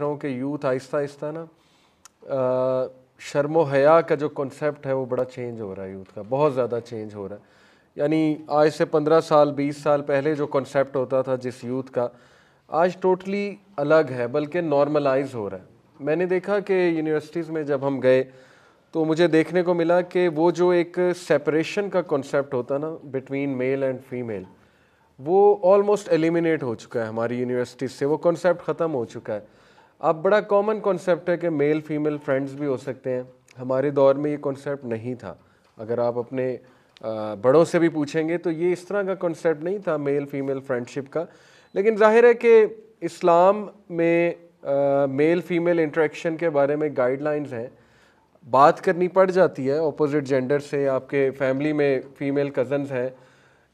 रहा हूँ कि यूथ आहिस्ता आहिस्ता ना शर्मो हया का जो कॉन्सेप्ट है वो बड़ा चेंज हो रहा है यूथ का बहुत ज़्यादा चेंज हो रहा है यानी आज से पंद्रह साल बीस साल पहले जो कॉन्सेप्ट होता था जिस यूथ का आज टोटली अलग है बल्कि नॉर्मलाइज हो रहा है मैंने देखा कि यूनिवर्सिटीज़ में जब हम गए तो मुझे देखने को मिला कि वो जो एक सेपरेशन का कॉन्सेप्ट होता ना बिटवीन मेल एंड फीमेल वो ऑलमोस्ट एलिमिनेट हो चुका है हमारी यूनिवर्सिटीज़ से वो कॉन्सेप्ट ख़त्म हो चुका है अब बड़ा कॉमन कॉन्सेप्ट है कि मेल फीमेल फ्रेंड्स भी हो सकते हैं हमारे दौर में ये कॉन्सेप्ट नहीं था अगर आप अपने बड़ों से भी पूछेंगे तो ये इस तरह का कॉन्सेप्ट नहीं था मेल फीमेल फ्रेंडशिप का लेकिन जाहिर है कि इस्लाम में मेल फीमेल इंट्रैक्शन के बारे में गाइडलाइंस हैं बात करनी पड़ जाती है अपोज़िट जेंडर से आपके फैमिली में फ़ीमेल कज़न्स हैं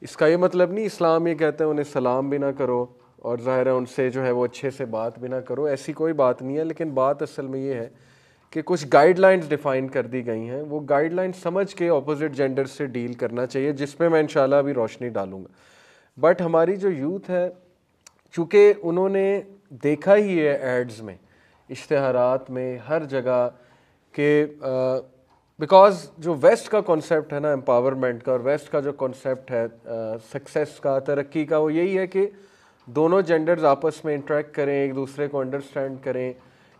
इसका ये मतलब नहीं इस्लाम ये कहते हैं उन्हें सलाम भी ना करो और ज़ाहिर है उनसे जो है वो अच्छे से बात भी ना करो ऐसी कोई बात नहीं है लेकिन बात असल में ये है कि कुछ गाइडलाइंस डिफ़ाइन कर दी गई हैं वो गाइडलाइंस समझ के ऑपोजिट जेंडर से डील करना चाहिए जिस मैं इंशाल्लाह अभी रोशनी डालूंगा बट हमारी जो यूथ है चूँकि उन्होंने देखा ही है एड्स में इश्तहारात में हर जगह के बिकॉज जो वेस्ट का कॉन्सेप्ट है ना एम्पावरमेंट का और वेस्ट का जो कॉन्सेप्ट है सक्सेस का तरक्की का वो यही है कि दोनों जेंडर्स आपस में इंट्रैक्ट करें एक दूसरे को अंडरस्टैंड करें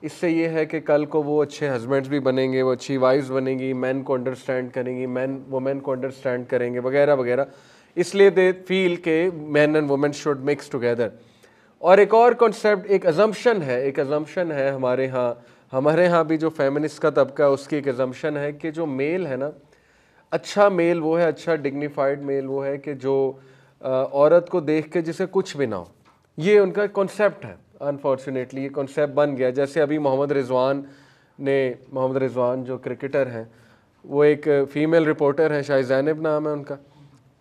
इससे ये है कि कल को वो अच्छे हस्बैंड्स भी बनेंगे वो अच्छी वाइफ्स बनेंगी मैन को अंडरस्टैंड करेंगी मैन वुमेन को अंडरस्टैंड करेंगे वगैरह वगैरह इसलिए दे फील के man and women should mix together और एक और कॉन्सेप्ट एक अजम्पन है एक अजम्पन है हमारे यहाँ हमारे यहाँ भी जो फेमिनिस्ट का तबका उसकी एक एजम्पन है कि जो मेल है ना अच्छा मेल वो है अच्छा डिग्निफाइड मेल वो है कि जो औरत को देख के जिसे कुछ भी ना हो ये उनका कॉन्सेप्ट है अनफॉर्चुनेटली ये कॉन्सेप्ट बन गया जैसे अभी मोहम्मद रिजवान ने मोहम्मद रिजवान जो क्रिकेटर हैं वो एक फ़ीमेल रिपोर्टर हैं शाह जैनब नाम है उनका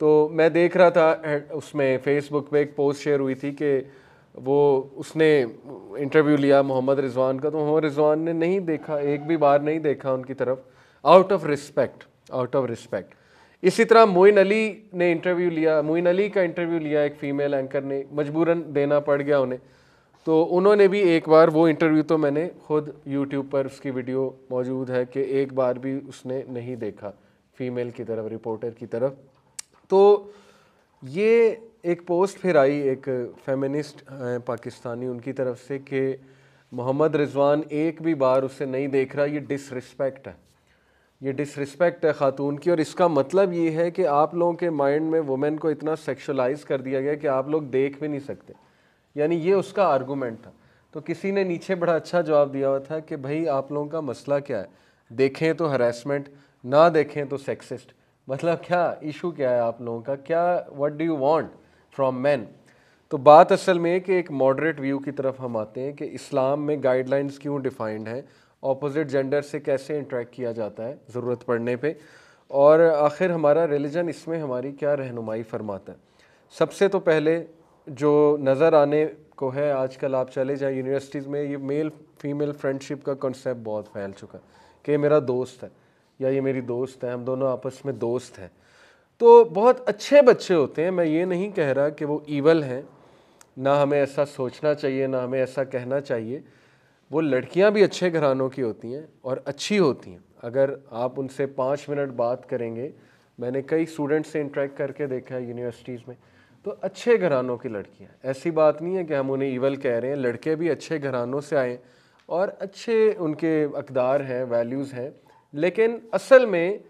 तो मैं देख रहा था eh, उसमें फेसबुक पे एक पोस्ट शेयर हुई थी कि वो उसने इंटरव्यू लिया मोहम्मद रिजवान का तो मोहम्मद रिजवान ने नहीं देखा एक भी बार नहीं देखा उनकी तरफ out of respect out of respect इसी तरह मोइन अली ने इंटरव्यू लिया मोइन अली का इंटरव्यू लिया एक फ़ीमेल एंकर ने मजबूरन देना पड़ गया उन्हें तो उन्होंने भी एक बार वो इंटरव्यू तो मैंने खुद यूट्यूब पर उसकी वीडियो मौजूद है कि एक बार भी उसने नहीं देखा फीमेल की तरफ रिपोर्टर की तरफ तो ये एक पोस्ट फिर आई एक फेमिनिस्ट हैं पाकिस्तानी उनकी तरफ से कि मोहम्मद रिजवान एक भी बार उसे नहीं देख रहा ये डिसरिस्पेक्ट है ये डिसरिस्पेक्ट है ख़ातून की और इसका मतलब ये है कि आप लोगों के माइंड में वुमेन को इतना सेक्शुलाइज कर दिया गया कि आप लोग देख भी नहीं सकते यानी ये उसका आर्गूमेंट था तो किसी ने नीचे बड़ा अच्छा जवाब दिया हुआ था कि भाई आप लोगों का मसला क्या है देखें तो हरासमेंट ना देखें तो सेक्सिस्ट मतलब क्या इशू क्या है आप लोगों का क्या what do you want from man तो बात असल में कि एक मॉडरेट व्यू की तरफ हम आते हैं कि इस्लाम में गाइडलाइंस क्यों डिफाइंड हैं ऑपोजिट जेंडर से कैसे इंटरेक्ट किया जाता है ज़रूरत पड़ने पे और आखिर हमारा रिलीजन इसमें हमारी क्या रहनुमाई फरमाता है सबसे तो पहले जो नज़र आने को है आजकल आप चले जाएँ यूनिवर्सिटीज़ में ये मेल फीमेल फ्रेंडशिप का कॉन्सेप्ट बहुत फैल चुका है कि मेरा दोस्त है या ये मेरी दोस्त है हम दोनों आपस में दोस्त हैं तो बहुत अच्छे बच्चे होते हैं मैं ये नहीं कह रहा कि वो ईवल हैं ना हमें ऐसा सोचना चाहिए ना हमें ऐसा कहना चाहिए वो लड़कियां भी अच्छे घरानों की होती हैं और अच्छी होती हैं अगर आप उनसे पाँच मिनट बात करेंगे मैंने कई स्टूडेंट्स से इंटरेक्ट करके देखा है यूनिवर्सिटीज़ में तो अच्छे घरानों की लड़कियाँ ऐसी बात नहीं है कि हम उन्हें ईवल कह रहे हैं लड़के भी अच्छे घरानों से आए और अच्छे उनके अकदार हैं वैल्यूज़ हैं लेकिन असल में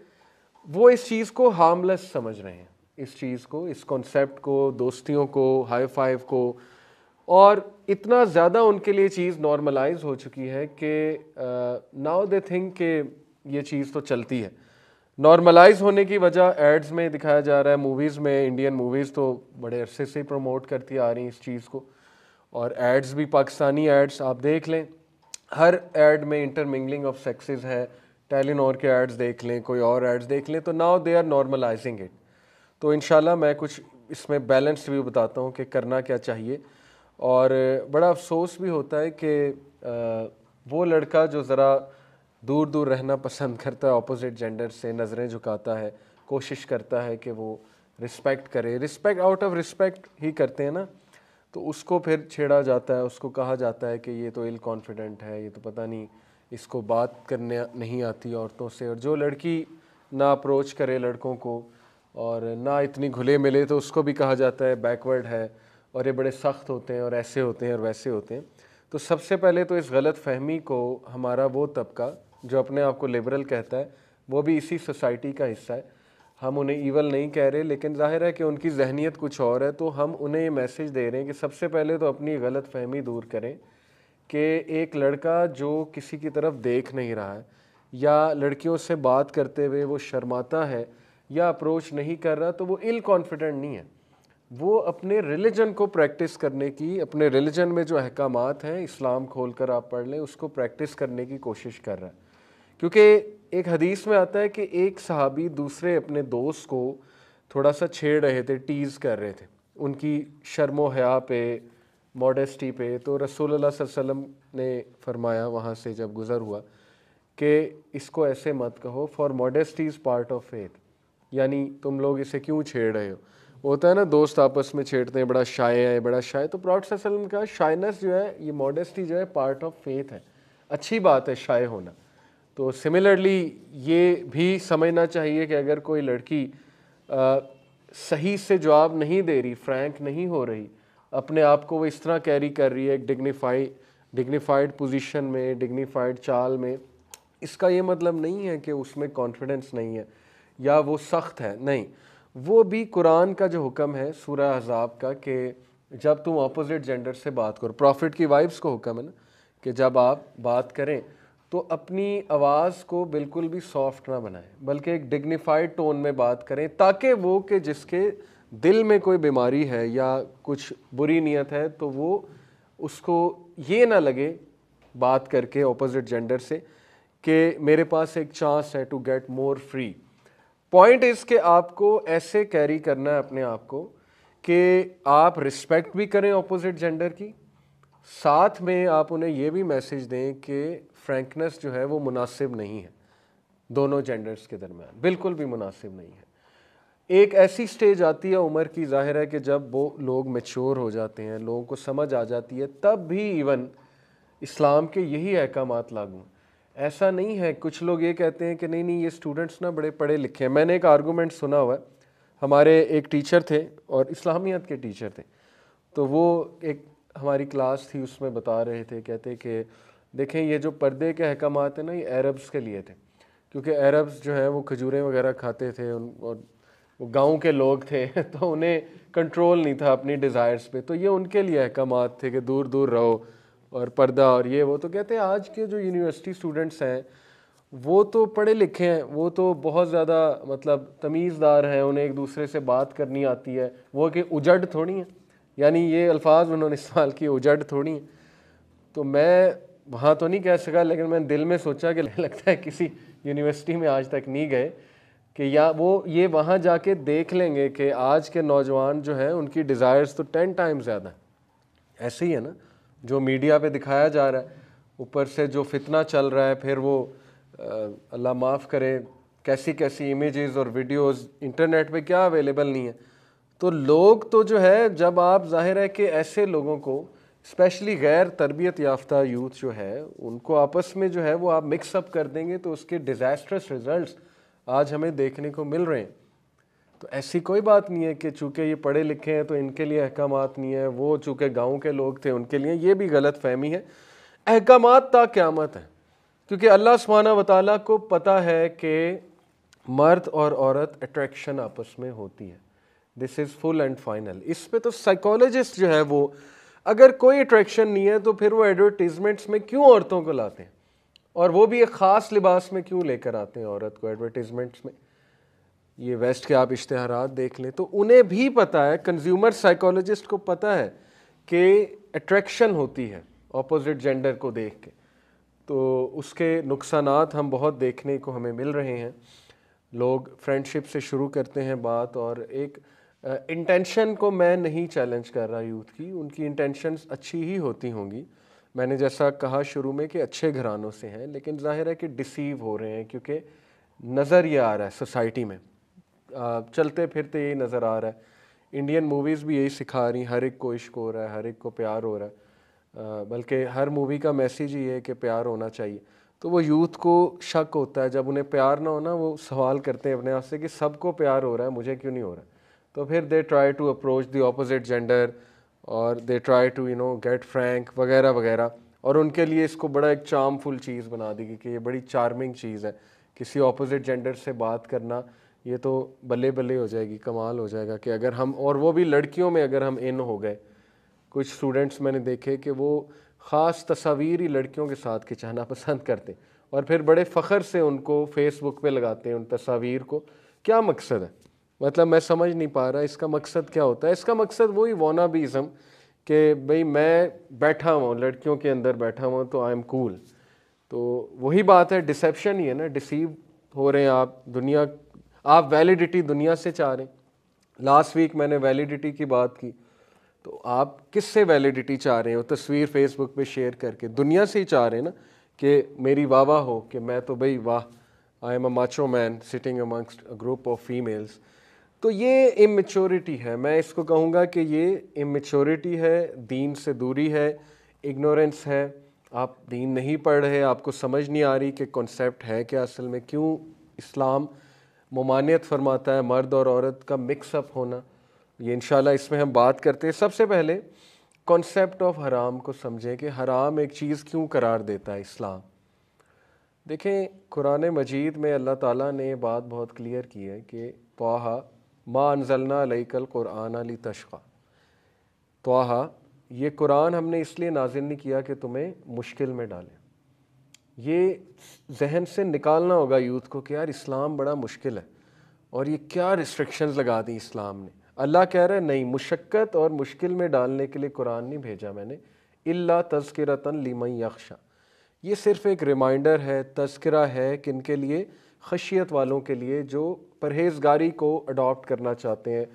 वो इस चीज़ को हार्मलेस समझ रहे हैं इस चीज़ को इस कॉन्सेप्ट को दोस्तियों को हाई फाइव को और इतना ज़्यादा उनके लिए चीज़ नॉर्मलाइज हो चुकी है कि नाउ दे थिंक के ये चीज़ तो चलती है नॉर्मलाइज होने की वजह एड्स में दिखाया जा रहा है मूवीज़ में इंडियन मूवीज़ तो बड़े अरसे से प्रमोट करती आ रही इस चीज़ को और एड्स भी पाकिस्तानी एड्स आप देख लें हर एड में इंटरमिंगलिंग ऑफ सेक्सेस है टेलीनॉर के एड्स देख लें कोई और एड्स देख लें तो now they are normalizing it तो इन मैं कुछ इसमें बैलेंस भी बताता हूँ कि करना क्या चाहिए और बड़ा अफसोस भी होता है कि वो लड़का जो ज़रा दूर दूर रहना पसंद करता है अपोज़िट जेंडर से नज़रें झुकाता है कोशिश करता है कि वो रिस्पेक्ट करे रिस्पेक्ट आउट ऑफ रिस्पेक्ट ही करते हैं ना तो उसको फिर छेड़ा जाता है उसको कहा जाता है कि ये तो इल कॉन्फिडेंट है ये तो पता नहीं इसको बात करने नहीं आती औरतों से और जो लड़की ना अप्रोच करे लड़कों को और ना इतनी घुले मिले तो उसको भी कहा जाता है बैकवर्ड है और ये बड़े सख्त होते हैं और ऐसे होते हैं और वैसे होते हैं तो सबसे पहले तो इस गलत फहमी को हमारा वो तबका जो अपने आप को लिबरल कहता है वो भी इसी सोसाइटी का हिस्सा है हम उन्हें ईवल नहीं कह रहे लेकिन जाहिर है कि उनकी जहनीत कुछ और है तो हम उन्हें ये मैसेज दे रहे हैं कि सबसे पहले तो अपनी गलत फहमी दूर करें कि एक लड़का जो किसी की तरफ देख नहीं रहा है या लड़कियों से बात करते हुए वो शर्माता है या अप्रोच नहीं कर रहा तो वो इल कॉन्फिडेंट नहीं है वो अपने रिलीजन को प्रैक्टिस करने की अपने रिलीजन में जो अहकाम हैं इस्लाम खोल कर आप पढ़ लें उसको प्रैक्टिस करने की कोशिश कर रहा है क्योंकि एक हदीस में आता है कि एक सहाबी दूसरे अपने दोस्त को थोड़ा सा छेड़ रहे थे टीज़ कर रहे थे उनकी शर्म हया पे मॉडेस्टी पे तो रसूल वसम ने फरमाया वहाँ से जब गुज़र हुआ कि इसको ऐसे मत कहो for modesty is part of faith यानी तुम लोग इसे क्यों छेड़ रहे हो होता है ना दोस्त आपस में छेड़ते हैं बड़ा शाए है बड़ा शाए तो प्रॉड सलम का शाइनेस जो है ये मॉडेस्टी जो है पार्ट ऑफ फेथ है अच्छी बात है शाए होना तो सिमिलरली ये भी समझना चाहिए कि अगर कोई लड़की आ, सही से जवाब नहीं दे रही फ्रैंक नहीं हो रही अपने आप को वो इस तरह कैरी कर रही है एक डिग्निफाई डिग्निफाइड पोजीशन में डिग्निफाइड चाल में इसका ये मतलब नहीं है कि उसमें कॉन्फिडेंस नहीं है या वो सख्त है नहीं वो भी कुरान का जो हुक्म है सूर्य अजाब का कि जब तुम अपोजिट जेंडर से बात करो प्रॉफिट की वाइफ्स को हुक्म है ना कि जब आप बात करें तो अपनी आवाज़ को बिल्कुल भी सॉफ्ट ना बनाएं बल्कि एक डिग्निफाइड टोन में बात करें ताकि वो कि जिसके दिल में कोई बीमारी है या कुछ बुरी नीयत है तो वो उसको ये ना लगे बात करके अपोज़िट जेंडर से कि मेरे पास एक चांस है to get more free point इस कि आपको ऐसे कैरी करना है अपने आप को कि आप रिस्पेक्ट भी करें ऑपोजिट जेंडर की साथ में आप उन्हें यह भी मैसेज दें कि फ्रैंकनेस जो है वो मुनासिब नहीं है दोनों जेंडर्स के दरमियान बिल्कुल भी मुनासिब नहीं है एक ऐसी स्टेज आती है उम्र की जाहिर है कि जब वो लोग मेच्योर हो जाते हैं लोगों को समझ आ जाती है तब भी इवन इस्लाम के यही अहकाम लागू हैं ऐसा नहीं है कुछ लोग ये कहते हैं कि नहीं नहीं ये स्टूडेंट्स ना बड़े पढ़े लिखे हैं मैंने एक आर्गूमेंट सुना हुआ है हमारे एक टीचर थे और इस्लामियत के टीचर थे तो वो एक हमारी क्लास थी उसमें बता रहे थे कहते कि देखें ये जो पर्दे के अहकाम हैं ना ये अरब्स के लिए थे क्योंकि अरब्स जो हैं वो खजूरें वगैरह खाते थे उन और वो गांव के लोग थे तो उन्हें कंट्रोल नहीं था अपनी डिज़ायर्स पे तो ये उनके लिए अहकाम थे कि दूर दूर रहो और पर्दा और ये वो तो कहते हैं आज के जो यूनिवर्सिटी स्टूडेंट्स हैं वो तो पढ़े लिखे हैं वो तो बहुत ज़्यादा मतलब तमीज़दार हैं उन्हें एक दूसरे से बात करनी आती है वो कि उजड़ थोड़ी हैं यानी ये अल्फाज उन्होंने इस्तेमाल किए उजड़ थोड़ी हैं तो मैं वहाँ तो नहीं कह सका लेकिन मैंने दिल में सोचा कि लगता है किसी यूनिवर्सिटी में आज तक नहीं गए कि या वो ये वहाँ जाके देख लेंगे कि आज के नौजवान जो हैं उनकी डिज़ायर्स तो टेन टाइम ज़्यादा ऐसे ही है ना जो मीडिया पे दिखाया जा रहा है ऊपर से जो फितना चल रहा है फिर वो अल्लाह माफ़ करे कैसी कैसी इमेजेस और वीडियोस इंटरनेट पे क्या अवेलेबल नहीं है तो लोग तो जो है जब आप जाहिर है कि ऐसे लोगों को स्पेशली गैर तरबियत याफ्ता यूथ जो है उनको आपस में जो है वो आप मिक्सअप कर देंगे तो उसके डिज़ास्ट्रस रिज़ल्ट आज हमें देखने को मिल रहे हैं तो ऐसी कोई बात नहीं है कि चूँकि ये पढ़े लिखे हैं तो इनके लिए अहकाम नहीं है वो चूँकि गाँव के लोग थे उनके लिए ये भी गलत फहमी है अहकाम ता क़्यामत है क्योंकि अल्लाह सुबहाना वाली को पता है कि मर्द और औरत अट्रैक्शन आपस में होती है this is full and final इस पर तो साइकोलॉजिस्ट जो है वो अगर कोई अट्रैक्शन नहीं है तो फिर वो एडवर्टीज़मेंट्स में क्यों औरतों को लाते हैं और वो भी एक ख़ास लिबास में क्यों लेकर आते हैं औरत को एडवर्टीज़मेंट्स में ये वेस्ट के आप इश्तहार देख लें तो उन्हें भी पता है कंज्यूमर साइकोलॉजिस्ट को पता है कि अट्रैक्शन होती है ऑपोजिट जेंडर को देख के तो उसके नुकसान हम बहुत देखने को हमें मिल रहे हैं लोग फ्रेंडशिप से शुरू करते हैं बात और एक इंटेंशन को मैं नहीं चैलेंज कर रहा यूथ की उनकी इंटेंशंस अच्छी ही होती होंगी मैंने जैसा कहा शुरू में कि अच्छे घरानों से हैं लेकिन जाहिर है कि डिसीव हो रहे हैं क्योंकि नज़र ये आ रहा है सोसाइटी में चलते फिरते यही नज़र आ रहा है इंडियन मूवीज़ भी यही सिखा रही हर एक को इश्क हो रहा है हर एक को प्यार हो रहा है बल्कि हर मूवी का मैसेज ही है कि प्यार होना चाहिए तो वो यूथ को शक होता है जब उन्हें प्यार ना हो ना वो सवाल करते हैं अपने आप से कि सबको प्यार हो रहा है मुझे क्यों नहीं हो रहा तो फिर they try to approach the opposite gender और they try to you know get frank वगैरह वगैरह और उनके लिए इसको बड़ा एक चार्मफुल चीज़ बना दी कि ये बड़ी चार्मिंग चीज़ है किसी ऑपोजिट जेंडर से बात करना ये तो बल्ले बल्ले हो जाएगी कमाल हो जाएगा कि अगर हम और वो भी लड़कियों में अगर हम इन हो गए कुछ स्टूडेंट्स मैंने देखे कि वो ख़ास तस्वीर ही लड़कियों के साथ खिंचाना पसंद करते और फिर बड़े फ़ख्र से उनको फेसबुक पे लगाते हैं उन तस्वीर को क्या मकसद है मतलब मैं समझ नहीं पा रहा इसका मकसद क्या होता है इसका मकसद वही वोनाबीज़म कि भाई मैं बैठा हुआ लड़कियों के अंदर बैठा हुआ तो आई एम कूल तो वही बात है डिसेप्शन ही है ना डिसीव हो रहे हैं आप दुनिया आप वैलिडिटी दुनिया से चाह रहे हैं लास्ट वीक मैंने वैलिडिटी की बात की तो आप किस से वैलिडिटी चाह रहे हो तस्वीर फेसबुक पे शेयर करके दुनिया से ही चाह रहे हैं ना कि मेरी वाह वाह हो कि मैं तो भाई वाह I am a macho man sitting amongst a group of females तो ये इमेच्योरिटी है मैं इसको कहूँगा कि ये इमेच्योरिटी है दीन से दूरी है इग्नोरेंस है आप दीन नहीं पढ़ रहे आपको समझ नहीं आ रही कि कॉन्सेप्ट है क्या असल में क्यों इस्लाम ममानियत फरमाता है मर्द और औरत का मिक्सअप होना ये इन इसमें हम बात करते हैं सबसे पहले कॉन्सेप्ट ऑफ हराम को समझें कि हराम एक चीज़ क्यों करार देता है इस्लाम देखें कुरान मजीद में अल्लाह ताला ने बात बहुत क्लियर की है कि तोहा माँ अनजलना लईकल क़ुरान अली तशा तोहा ये कुरान हमने इसलिए नाजिल नहीं किया कि तुम्हें मुश्किल में डालें ये जहन से निकालना होगा यूथ को कि यार इस्लाम बड़ा मुश्किल है और ये क्या रिस्ट्रिक्शंस लगा दी इस्लाम ने अल्लाह कह रहा है नहीं मुशक्क़त और मुश्किल में डालने के लिए कुरान नहीं भेजा मैंने इल्ला तस्करतन लिमन यख्शा ये सिर्फ़ एक रिमाइंडर है तस्करा है कि इनके लिए खशियत वालों के लिए जो परहेजगारी को अडॉप्ट करना चाहते हैं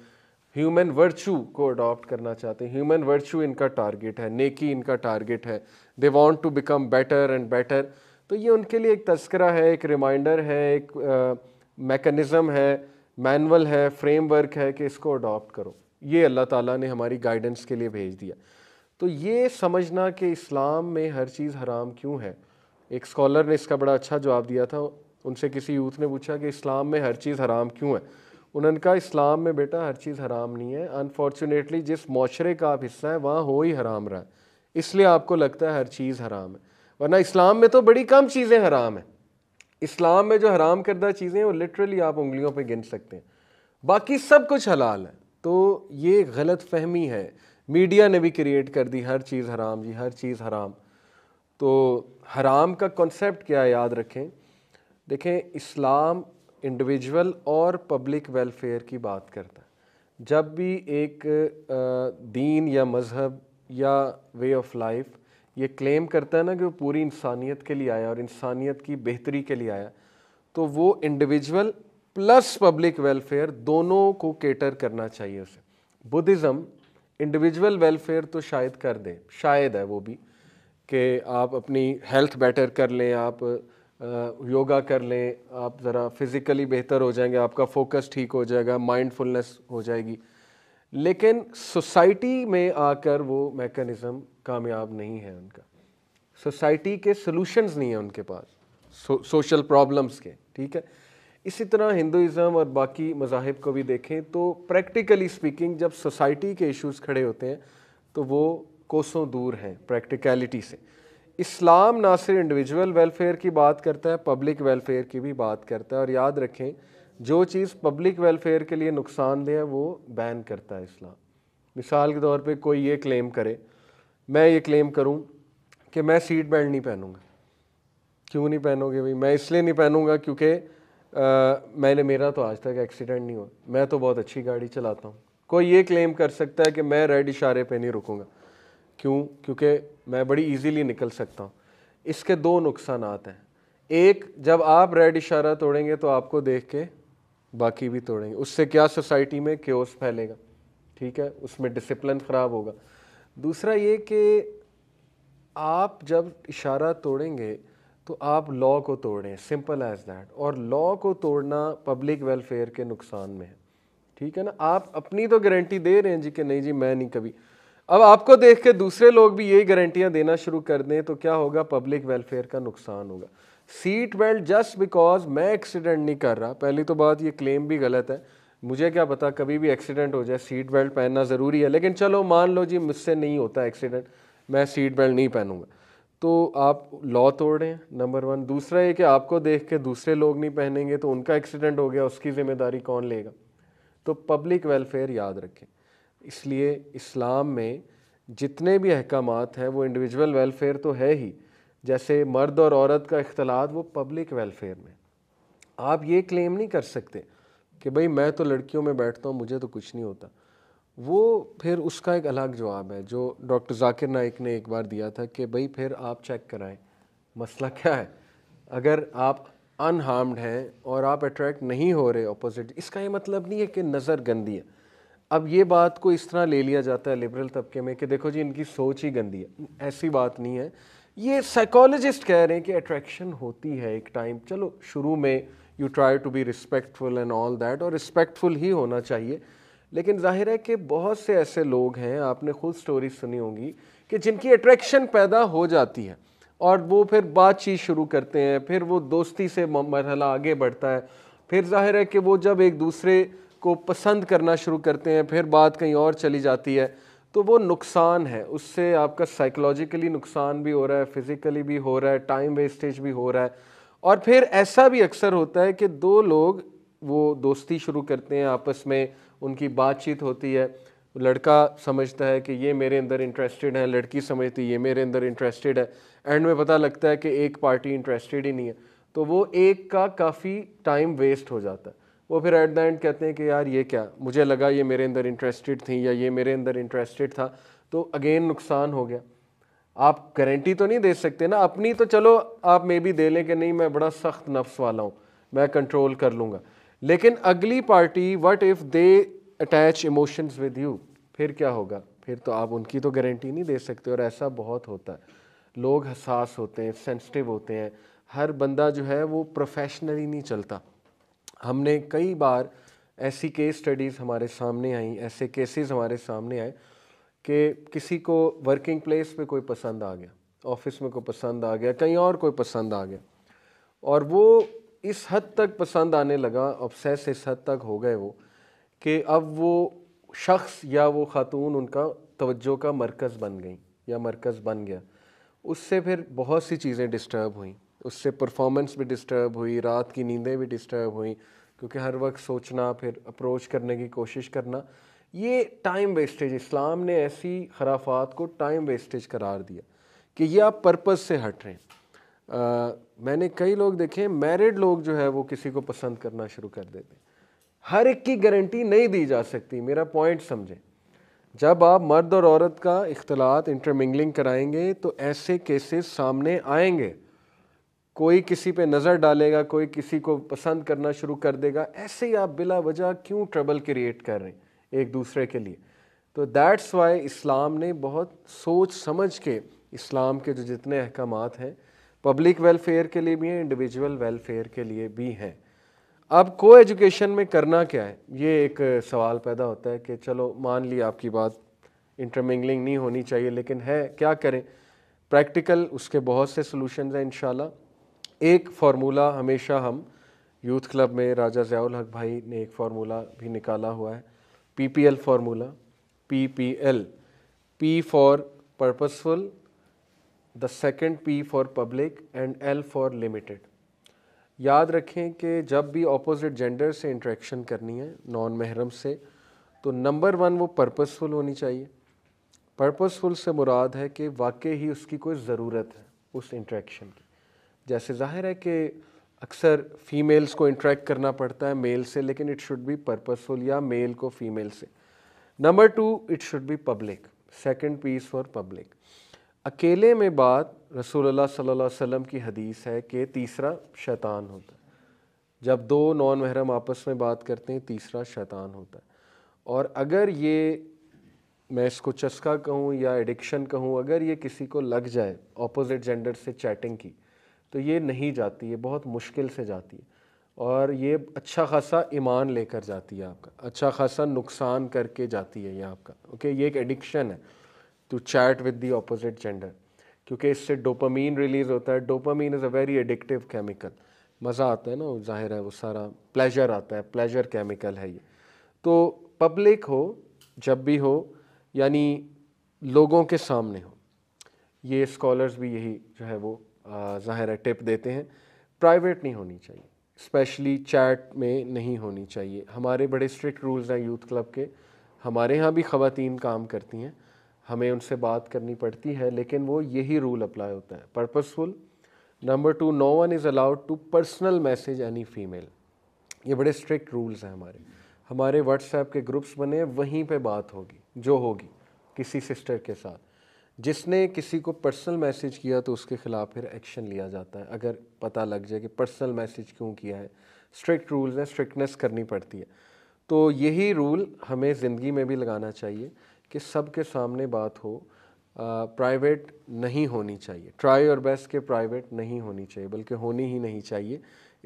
ह्यूमन वर्चू को अडॉप्ट करना चाहते हैं ह्यूमन वर्चू इनका टारगेट है नेकी इनका टारगेट है they want to become better and better तो ये उनके लिए एक तस्करा है एक रिमाइंडर है एक मैकेनिज़्म है मैनुअल है फ्रेमवर्क है कि इसको अडॉप्ट करो ये अल्लाह ताला ने हमारी गाइडेंस के लिए भेज दिया तो ये समझना कि इस्लाम में हर चीज़ हराम क्यों है एक स्कॉलर ने इसका बड़ा अच्छा जवाब दिया था उनसे किसी यूथ ने पूछा कि इस्लाम में हर चीज़ हराम क्यों है उन्होंने कहा इस्लाम में बेटा हर चीज़ हराम नहीं है अनफॉर्चुनेटली जिस माशरे का आप हिस्सा हैं वहाँ हो ही हराम रहा है इसलिए आपको लगता है हर चीज़ हराम है वरना इस्लाम में तो बड़ी कम चीज़ें हराम हैं इस्लाम में जो हराम करदा चीज़ें हैं वो लिटरली आप उंगलियों पर गिन सकते हैं बाकी सब कुछ हलाल है तो ये गलत फहमी है मीडिया ने भी क्रिएट कर दी हर चीज़ हराम जी हर चीज़ हराम तो हराम का कॉन्सेप्ट क्या याद रखें देखें इस्लाम इंडिविजुअल और पब्लिक वेलफेयर की बात करता है जब भी एक दीन या मज़हब या वे ऑफ लाइफ ये क्लेम करता है ना कि वो पूरी इंसानियत के लिए आया और इंसानियत की बेहतरी के लिए आया तो वो इंडिविजुअल प्लस पब्लिक वेलफेयर दोनों को केटर करना चाहिए उसे बुद्धिज़्म इंडिविजुअल वेलफेयर तो शायद कर दे शायद है वो भी कि आप अपनी हेल्थ बेटर कर लें आप योगा कर लें आप ज़रा फिज़िकली बेहतर हो जाएंगे आपका फोकस ठीक हो जाएगा माइंडफुलनेस हो जाएगी लेकिन सोसाइटी में आकर वो मैकेनिज़्म कामयाब नहीं है उनका सोसाइटी के सॉल्यूशंस नहीं है उनके पास सोशल प्रॉब्लम्स के ठीक है इसी तरह हिंदुज़म और बाकी मजाहब को भी देखें तो प्रैक्टिकली स्पीकिंग जब सोसाइटी के इश्यूज खड़े होते हैं तो वो कोसों दूर हैं प्रैक्टिकलिटी से इस्लाम ना सिर्फ इंडिविजुअल वेलफेयर की बात करता है पब्लिक वेलफेयर की भी बात करता है और याद रखें जो चीज़ पब्लिक वेलफेयर के लिए नुकसानदेह है वो बैन करता है इस्लाम मिसाल के तौर पे कोई ये क्लेम करे मैं ये क्लेम करूं कि मैं सीट बेल्ट नहीं पहनूंगा क्यों नहीं पहनोगे भाई मैं इसलिए नहीं पहनूंगा क्योंकि मैंने मेरा तो आज तक एक्सीडेंट नहीं हुआ मैं तो बहुत अच्छी गाड़ी चलाता हूँ कोई ये क्लेम कर सकता है कि मैं रेड इशारे पर नहीं रुकूँगा क्यों क्योंकि मैं बड़ी ईजीली निकल सकता हूँ इसके दो नुकसान हैं एक जब आप रेड इशारा तोड़ेंगे तो आपको देख के बाकी भी तोड़ेंगे उससे क्या सोसाइटी में क्योस फैलेगा ठीक है उसमें डिसिप्लिन ख़राब होगा दूसरा ये कि आप जब इशारा तोड़ेंगे तो आप लॉ को तोड़ें सिंपल एज दैट और लॉ को तोड़ना पब्लिक वेलफेयर के नुकसान में है ठीक है ना आप अपनी तो गारंटी दे रहे हैं जी कि नहीं जी मैं नहीं कभी अब आपको देख के दूसरे लोग भी यही गारंटियाँ देना शुरू कर दें तो क्या होगा पब्लिक वेलफेयर का नुकसान होगा सीट बेल्ट जस्ट बिकॉज मैं एक्सीडेंट नहीं कर रहा पहली तो बात ये क्लेम भी गलत है मुझे क्या पता कभी भी एक्सीडेंट हो जाए सीट बेल्ट पहनना ज़रूरी है लेकिन चलो मान लो जी मुझसे नहीं होता एक्सीडेंट मैं सीट बेल्ट नहीं पहनूंगा तो आप लॉ तोड़ रहे हैं नंबर वन दूसरा ये कि आपको देख के दूसरे लोग नहीं पहनेंगे तो उनका एक्सीडेंट हो गया उसकी ज़िम्मेदारी कौन लेगा तो पब्लिक वेलफेयर याद रखें इसलिए इस्लाम में जितने भी अहकाम हैं वो इंडिविजुअल वेलफेयर तो है ही जैसे मर्द और औरत का अख्तलात वो पब्लिक वेलफेयर में आप ये क्लेम नहीं कर सकते कि भाई मैं तो लड़कियों में बैठता हूँ मुझे तो कुछ नहीं होता वो फिर उसका एक अलग जवाब है जो डॉक्टर जाकिर नाइक ने एक बार दिया था कि भाई फिर आप चेक कराएं मसला क्या है अगर आप अनहार्म्ड हैं और आप अट्रैक्ट नहीं हो रहे अपोजिट इसका ये मतलब नहीं है कि नज़र गंदी है अब ये बात को इस तरह ले लिया जाता है लिबरल तबके में कि देखो जी इनकी सोच ही गंदी है ऐसी बात नहीं है ये साइकोलॉजिस्ट कह रहे हैं कि अट्रैक्शन होती है एक टाइम चलो शुरू में you try to be respectful and all that और रिस्पेक्टफुल ही होना चाहिए लेकिन जाहिर है कि बहुत से ऐसे लोग हैं आपने खुद स्टोरी सुनी होंगी कि जिनकी अट्रैक्शन पैदा हो जाती है और वो फिर बातचीत शुरू करते हैं फिर वो दोस्ती से मरहला आगे बढ़ता है फिर जाहिर है कि वो जब एक दूसरे को पसंद करना शुरू करते हैं फिर बात कहीं और चली जाती है तो वो नुकसान है उससे आपका साइकोलॉजिकली नुकसान भी हो रहा है फिज़िकली भी हो रहा है टाइम वेस्टेज भी हो रहा है और फिर ऐसा भी अक्सर होता है कि दो लोग वो दोस्ती शुरू करते हैं आपस में उनकी बातचीत होती है लड़का समझता है कि ये मेरे अंदर इंटरेस्टेड है लड़की समझती है ये मेरे अंदर इंटरेस्टेड है एंड में पता लगता है कि एक पार्टी इंटरेस्टेड ही नहीं है तो वो एक का काफ़ी टाइम वेस्ट हो जाता है वो फिर एट द एंड कहते हैं कि यार ये क्या मुझे लगा ये मेरे अंदर इंटरेस्टेड थी या ये मेरे अंदर इंटरेस्टेड था तो अगेन नुकसान हो गया आप गारंटी तो नहीं दे सकते ना अपनी तो चलो आप मे भी दे लें कि नहीं मैं बड़ा सख्त नफ्स वाला हूँ मैं कंट्रोल कर लूँगा लेकिन अगली party what if they attach emotions with you फिर क्या होगा फिर तो आप उनकी तो गारंटी नहीं दे सकते और ऐसा बहुत होता है लोग हसास होते हैं सेंसिटिव होते हैं हर बंदा जो है वो प्रोफेशनली नहीं चलता हमने कई बार ऐसी केस स्टडीज़ हमारे सामने आई ऐसे केसेस हमारे सामने आए कि किसी को वर्किंग प्लेस पे कोई पसंद आ गया ऑफिस में कोई पसंद आ गया कहीं और कोई पसंद आ गया और वो इस हद तक पसंद आने लगा ऑब्सेस इस हद तक हो गए वो कि अब वो शख्स या वो ख़ातून उनका तवज्जो का मरकज़ बन गई या मरकज़ बन गया उससे फिर बहुत सी चीज़ें डिस्टर्ब हुई उससे परफॉर्मेंस भी डिस्टर्ब हुई रात की नींदें भी डिस्टर्ब हुई क्योंकि हर वक्त सोचना फिर अप्रोच करने की कोशिश करना ये टाइम वेस्टेज इस्लाम ने ऐसी खराफात को टाइम वेस्टेज करार दिया कि ये आप पर्पज़ से हट रहे हैं मैंने कई लोग देखे मैरिड लोग जो है वो किसी को पसंद करना शुरू कर देते हैं हर एक की गारंटी नहीं दी जा सकती मेरा पॉइंट समझें जब आप मर्द और औरत का इख्तलात इंटरमिंगलिंग कराएंगे तो ऐसे केसेस सामने आएंगे कोई किसी पे नज़र डालेगा कोई किसी को पसंद करना शुरू कर देगा ऐसे ही आप बिला वजह क्यों ट्रबल क्रिएट कर रहे हैं एक दूसरे के लिए तो दैट्स वाई इस्लाम ने बहुत सोच समझ के इस्लाम के जो जितने अहकाम हैं पब्लिक वेलफेयर के लिए भी हैं इंडिविजुअल वेलफेयर के लिए भी हैं अब को एजुकेशन में करना क्या है ये एक सवाल पैदा होता है कि चलो मान ली आपकी बात इंटरमिंगलिंग नहीं होनी चाहिए लेकिन है क्या करें प्रैक्टिकल उसके बहुत से सोलूशन हैं इन एक फार्मूला हमेशा हम यूथ क्लब में राजा ज़ियाउल हक भाई ने एक फार्मूला भी निकाला हुआ है P P L formula P P L P for purposeful the second P for public and L for limited याद रखें कि जब भी ऑपोजिट जेंडर से इंट्रैक्शन करनी है नॉन महरम से तो नंबर वन वो पर्पसफुल होनी चाहिए पर्पसफुल से मुराद है कि वाकई ही उसकी कोई ज़रूरत है उस इंट्रैक्शन की जैसे जाहिर है कि अक्सर फीमेल्स को इंट्रैक्ट करना पड़ता है मेल से लेकिन इट शुड बी पर्पसफुल या मेल को फीमेल से number two it should be public second P is for public अकेले में बात रसूलुल्लाह सल्लल्लाहु अलैहि वसल्लम की हदीस है कि तीसरा शैतान होता है जब दो नॉन महरम आपस में बात करते हैं तीसरा शैतान होता है और अगर ये मैं इसको चस्का कहूँ या एडिक्शन कहूँ अगर ये किसी को लग जाए ऑपोजिट जेंडर से चैटिंग की तो ये नहीं जाती है बहुत मुश्किल से जाती है और ये अच्छा खासा ईमान लेकर जाती है आपका अच्छा खासा नुकसान करके जाती है ये आपका ओके ये एक एडिक्शन है to chat with the opposite gender क्योंकि इससे डोपामीन रिलीज़ होता है dopamine is a very addictive chemical मज़ा आता है ना जाहिर है वो सारा प्लेजर आता है प्लेजर केमिकल है ये तो पब्लिक हो जब भी हो यानी लोगों के सामने हो ये स्कॉलर्स भी यही जो है वो ज़ाहिर है टिप देते हैं प्राइवेट नहीं होनी चाहिए स्पेशली चैट में नहीं होनी चाहिए हमारे बड़े स्ट्रिक्ट रूल्स हैं यूथ क्लब के हमारे यहाँ भी ख़वातीन काम करती हैं हमें उनसे बात करनी पड़ती है लेकिन वो यही रूल अप्लाई होता है purposeful number two no one is allowed to personal message any female ये बड़े स्ट्रिक्ट रूल्स हैं हमारे हमारे व्हाट्सएप के ग्रुप्स बने वहीं पे बात होगी जो होगी किसी सिस्टर के साथ जिसने किसी को पर्सनल मैसेज किया तो उसके ख़िलाफ़ फिर एक्शन लिया जाता है अगर पता लग जाए कि पर्सनल मैसेज क्यों किया है स्ट्रिक्ट रूल्स हैं स्ट्रिक्टनेस करनी पड़ती है तो यही रूल हमें ज़िंदगी में भी लगाना चाहिए कि सब के सामने बात हो प्राइवेट नहीं होनी चाहिए ट्राई और बेस्ट के प्राइवेट नहीं होनी चाहिए बल्कि होनी ही नहीं चाहिए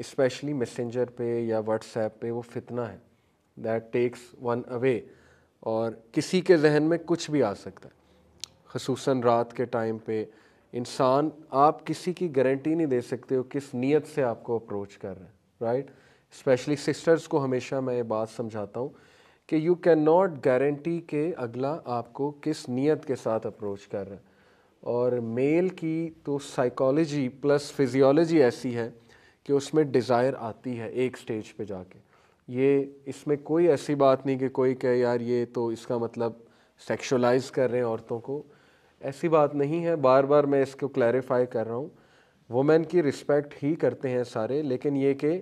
इस्पेशली मैसेंजर पे या व्हाट्सएप पे वो फितना है दैट टेक्स वन अवे और किसी के जहन में कुछ भी आ सकता है खसूस रात के टाइम पे इंसान आप किसी की गारंटी नहीं दे सकते हो किस नीयत से आपको अप्रोच कर रहे हैं राइट स्पेशली सिस्टर्स को हमेशा मैं ये बात समझाता हूँ कि यू कैन नॉट गारंटी के अगला आपको किस नीयत के साथ अप्रोच कर रहा है और मेल की तो साइकोलॉजी प्लस फिजियोलॉजी ऐसी है कि उसमें डिज़ायर आती है एक स्टेज पे जाके ये इसमें कोई ऐसी बात नहीं कि कोई कहे यार ये तो इसका मतलब सेक्शुलाइज कर रहे हैं औरतों को ऐसी बात नहीं है बार बार मैं इसको क्लैरिफाई कर रहा हूँ वुमेन की रिस्पेक्ट ही करते हैं सारे लेकिन ये कि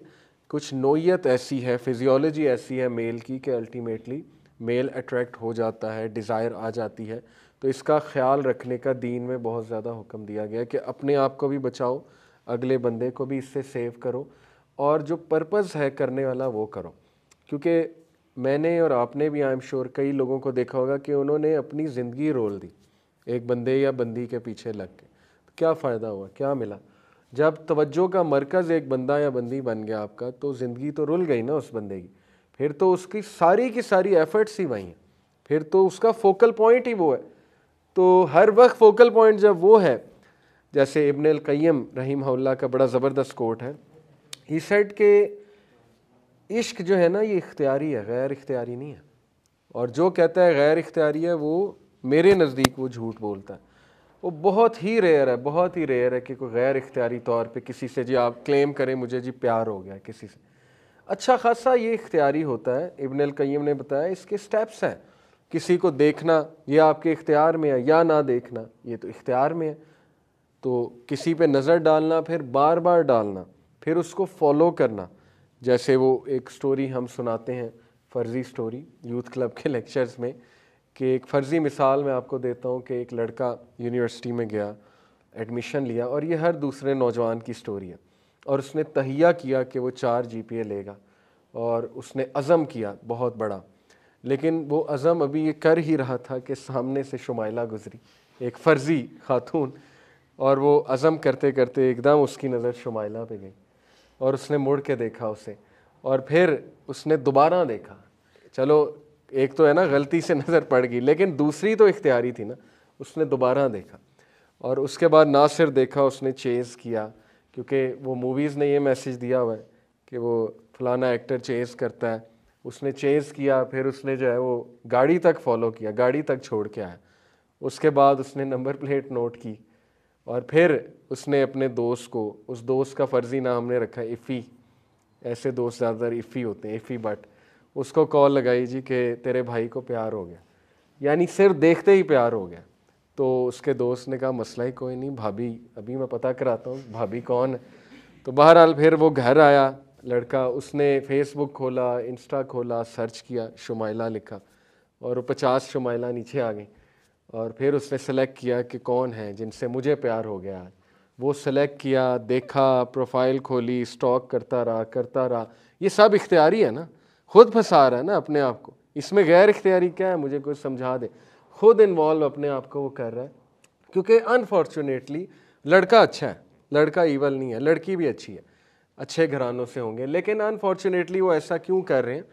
कुछ नोयत ऐसी है फिजियोलॉजी ऐसी है मेल की कि अल्टीमेटली मेल अट्रैक्ट हो जाता है डिज़ायर आ जाती है तो इसका ख्याल रखने का दीन में बहुत ज़्यादा हुक्म दिया गया कि अपने आप को भी बचाओ अगले बंदे को भी इससे सेव करो और जो पर्पज़ है करने वाला वो करो क्योंकि मैंने और आपने भी आई एम श्योर कई लोगों को देखा होगा कि उन्होंने अपनी ज़िंदगी रोल दी एक बंदे या बंदी के पीछे लग के तो क्या फ़ायदा हुआ क्या मिला जब तवज्जो का मरकज़ एक बंदा या बंदी बन गया आपका तो ज़िंदगी तो रुल गई ना उस बंदे की फिर तो उसकी सारी की सारी एफ़र्ट्स ही वहीं हैं फिर तो उसका फोकल पॉइंट ही वो है तो हर वक्त फोकल पॉइंट जब वो है जैसे इबन क़यम रहीम हल्ला का बड़ा ज़बरदस्त कोट है ही सेट के इश्क जो है ना ये इख्तियारी है गैर इख्तियारी नहीं है और जो कहता है गैर इख्तियारी है वो मेरे नज़दीक वो झूठ बोलता है वो बहुत ही रेयर है बहुत ही रेयर है कि कोई गैर इख्तियारी तौर पे किसी से जी आप क्लेम करें मुझे जी प्यार हो गया किसी से अच्छा खासा ये इख्तियारी होता है इबन कईम ने बताया इसके स्टेप्स हैं किसी को देखना ये आपके इख्तियार में है या ना देखना ये तो इख्तियार में है तो किसी पे नज़र डालना फिर बार बार डालना फिर उसको फॉलो करना जैसे वो एक स्टोरी हम सुनाते हैं फर्जी स्टोरी यूथ क्लब के लेक्चर्स में कि एक फ़र्ज़ी मिसाल मैं आपको देता हूँ कि एक लड़का यूनिवर्सिटी में गया एडमिशन लिया और ये हर दूसरे नौजवान की स्टोरी है और उसने तहिया किया कि वो चार जी लेगा और उसने अज़म किया बहुत बड़ा लेकिन वो अज़म अभी ये कर ही रहा था कि सामने से शुमाइला गुज़री एक फ़र्ज़ी खातून और वो अज़म करते करते एकदम उसकी नज़र शुमाइला पे गई और उसने मुड़ के देखा उसे और फिर उसने दोबारा देखा चलो एक तो है ना गलती से नज़र पड़ गई लेकिन दूसरी तो इख्तियारी थी ना उसने दोबारा देखा और उसके बाद ना सिर्फ देखा उसने चेज़ किया क्योंकि वो मूवीज़ ने ये मैसेज दिया हुआ है कि वो फलाना एक्टर चेज़ करता है उसने चेज़ किया फिर उसने जो है वो गाड़ी तक फॉलो किया गाड़ी तक छोड़ के आया उसके बाद उसने नंबर प्लेट नोट की और फिर उसने अपने दोस्त को उस दोस्त का फ़र्जी नाम हमने रखा इफ़ी ऐसे दोस्त ज़्यादातर इफ़ी होते हैं इफ़ी बट उसको कॉल लगाई जी कि तेरे भाई को प्यार हो गया यानी सिर्फ देखते ही प्यार हो गया तो उसके दोस्त ने कहा मसला ही कोई नहीं भाभी अभी मैं पता कराता हूँ भाभी कौन है तो बहरहाल फिर वो घर आया लड़का उसने फेसबुक खोला इंस्टा खोला सर्च किया शुमाइला लिखा और पचास शुमाइला नीचे आ गई और फिर उसने सेलेक्ट किया कि कौन है जिनसे मुझे प्यार हो गया वो सेलेक्ट किया देखा प्रोफाइल खोली स्टॉक करता रहा करता रहा ये सब इख्तियारी है ना खुद फंसा रहा है ना अपने आप को इसमें गैर इख्तियारी क्या है मुझे कुछ समझा दे खुद इन्वॉल्व अपने आप को वो कर रहा है क्योंकि अनफॉर्चुनेटली लड़का अच्छा है लड़का ईवल नहीं है लड़की भी अच्छी है अच्छे घरानों से होंगे लेकिन अनफॉर्चुनेटली वो ऐसा क्यों कर रहे हैं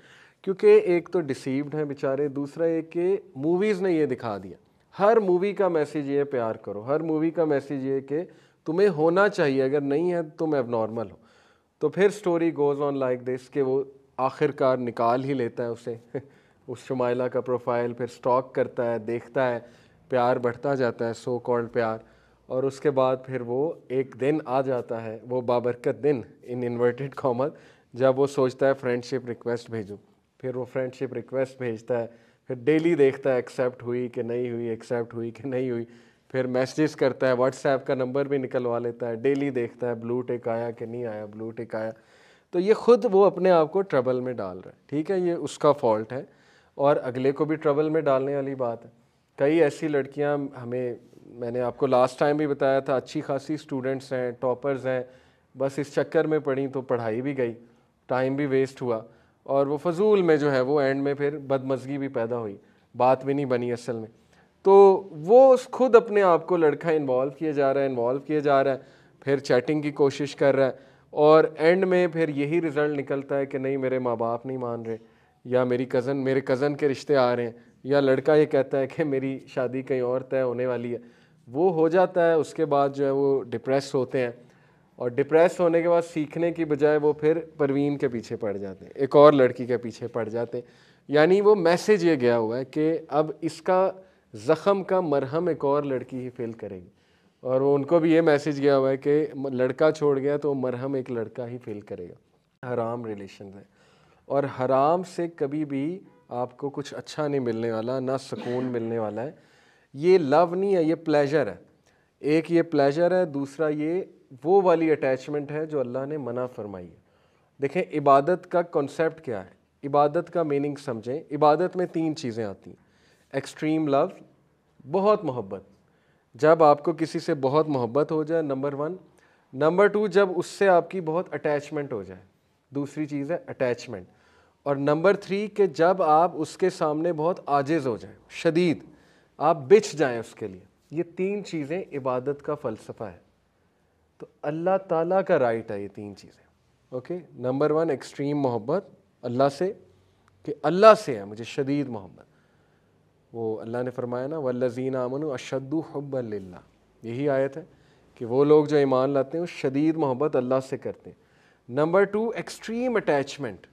क्योंकि एक तो डिसीव्ड हैं बेचारे दूसरा एक कि मूवीज़ ने ये दिखा दिया हर मूवी का मैसेज ये प्यार करो हर मूवी का मैसेज ये कि तुम्हें होना चाहिए अगर नहीं है तो तुम एबनॉर्मल हो तो फिर story goes on like this कि वो आखिरकार निकाल ही लेता है उसे उस शुमाइला का प्रोफाइल फिर स्टॉक करता है देखता है प्यार बढ़ता जाता है सो कॉल्ड प्यार और उसके बाद फिर वो एक दिन आ जाता है वो बाबरकत दिन इन इन्वर्टेड कॉमर जब वो सोचता है फ्रेंडशिप रिक्वेस्ट भेजूँ फिर वो फ्रेंडशिप रिक्वेस्ट भेजता है फिर डेली देखता है एक्सेप्ट हुई कि नहीं हुई एक्सेप्ट हुई कि नहीं हुई फिर मैसेज करता है व्हाट्सएप का नंबर भी निकलवा लेता है डेली देखता है ब्लू टिक आया कि नहीं आया ब्लू टिक आया तो ये खुद वो अपने आप को ट्रबल में डाल रहा है ठीक है ये उसका फॉल्ट है और अगले को भी ट्रबल में डालने वाली बात है कई ऐसी लड़कियां हमें मैंने आपको लास्ट टाइम भी बताया था अच्छी खासी स्टूडेंट्स हैं टॉपर्स हैं बस इस चक्कर में पढ़ी तो पढ़ाई भी गई टाइम भी वेस्ट हुआ और वो फजूल में जो है वो एंड में फिर बदमजगी भी पैदा हुई बात भी नहीं बनी असल में तो वो खुद अपने आप को लड़का इन्वॉल्व किया जा रहा है इन्वॉल्व किया जा रहा है फिर चैटिंग की कोशिश कर रहा है और एंड में फिर यही रिज़ल्ट निकलता है कि नहीं मेरे माँ बाप नहीं मान रहे या मेरी कज़न मेरे कज़न के रिश्ते आ रहे हैं या लड़का ये कहता है कि मेरी शादी कहीं और तय होने वाली है वो हो जाता है उसके बाद जो है वो डिप्रेस होते हैं और डिप्रेस होने के बाद सीखने की बजाय वो फिर परवीन के पीछे पड़ जाते हैं एक और लड़की के पीछे पड़ जाते हैं यानी वो मैसेज ये गया हुआ है कि अब इसका ज़ख़म का मरहम एक और लड़की ही फील करेगी और वो उनको भी ये मैसेज गया हुआ है कि लड़का छोड़ गया तो मरहम एक लड़का ही फील करेगा हराम रिलेशन है और हराम से कभी भी आपको कुछ अच्छा नहीं मिलने वाला ना सुकून मिलने वाला है ये लव नहीं है ये प्लेजर है एक ये प्लेजर है दूसरा ये वो वाली अटैचमेंट है जो अल्लाह ने मना फरमाई है देखें इबादत का कॉन्सेप्ट क्या है इबादत का मीनिंग समझें इबादत में तीन चीज़ें आती हैं एक्सट्रीम लव बहुत मोहब्बत जब आपको किसी से बहुत मोहब्बत हो जाए नंबर वन नंबर टू जब उससे आपकी बहुत अटैचमेंट हो जाए दूसरी चीज़ है अटैचमेंट और नंबर थ्री कि जब आप उसके सामने बहुत आजिज़ हो जाए शदीद आप बिछ जाएं उसके लिए ये तीन चीज़ें इबादत का फ़लसफ़ा है तो अल्लाह ताला का राइट है ये तीन चीज़ें ओके नंबर वन एक्सट्रीम मोहब्बत अल्लाह से कि अल्लाह से है मुझे शदीद मोहब्बत वो अल्लाह ने फरमाया ना वल्लजीन आमन अशद्दू हब्बल्ला यही आयत है कि वो लोग जो ईमान लाते हैं वो शदीद मोहब्बत अल्लाह से करते हैं number two extreme attachment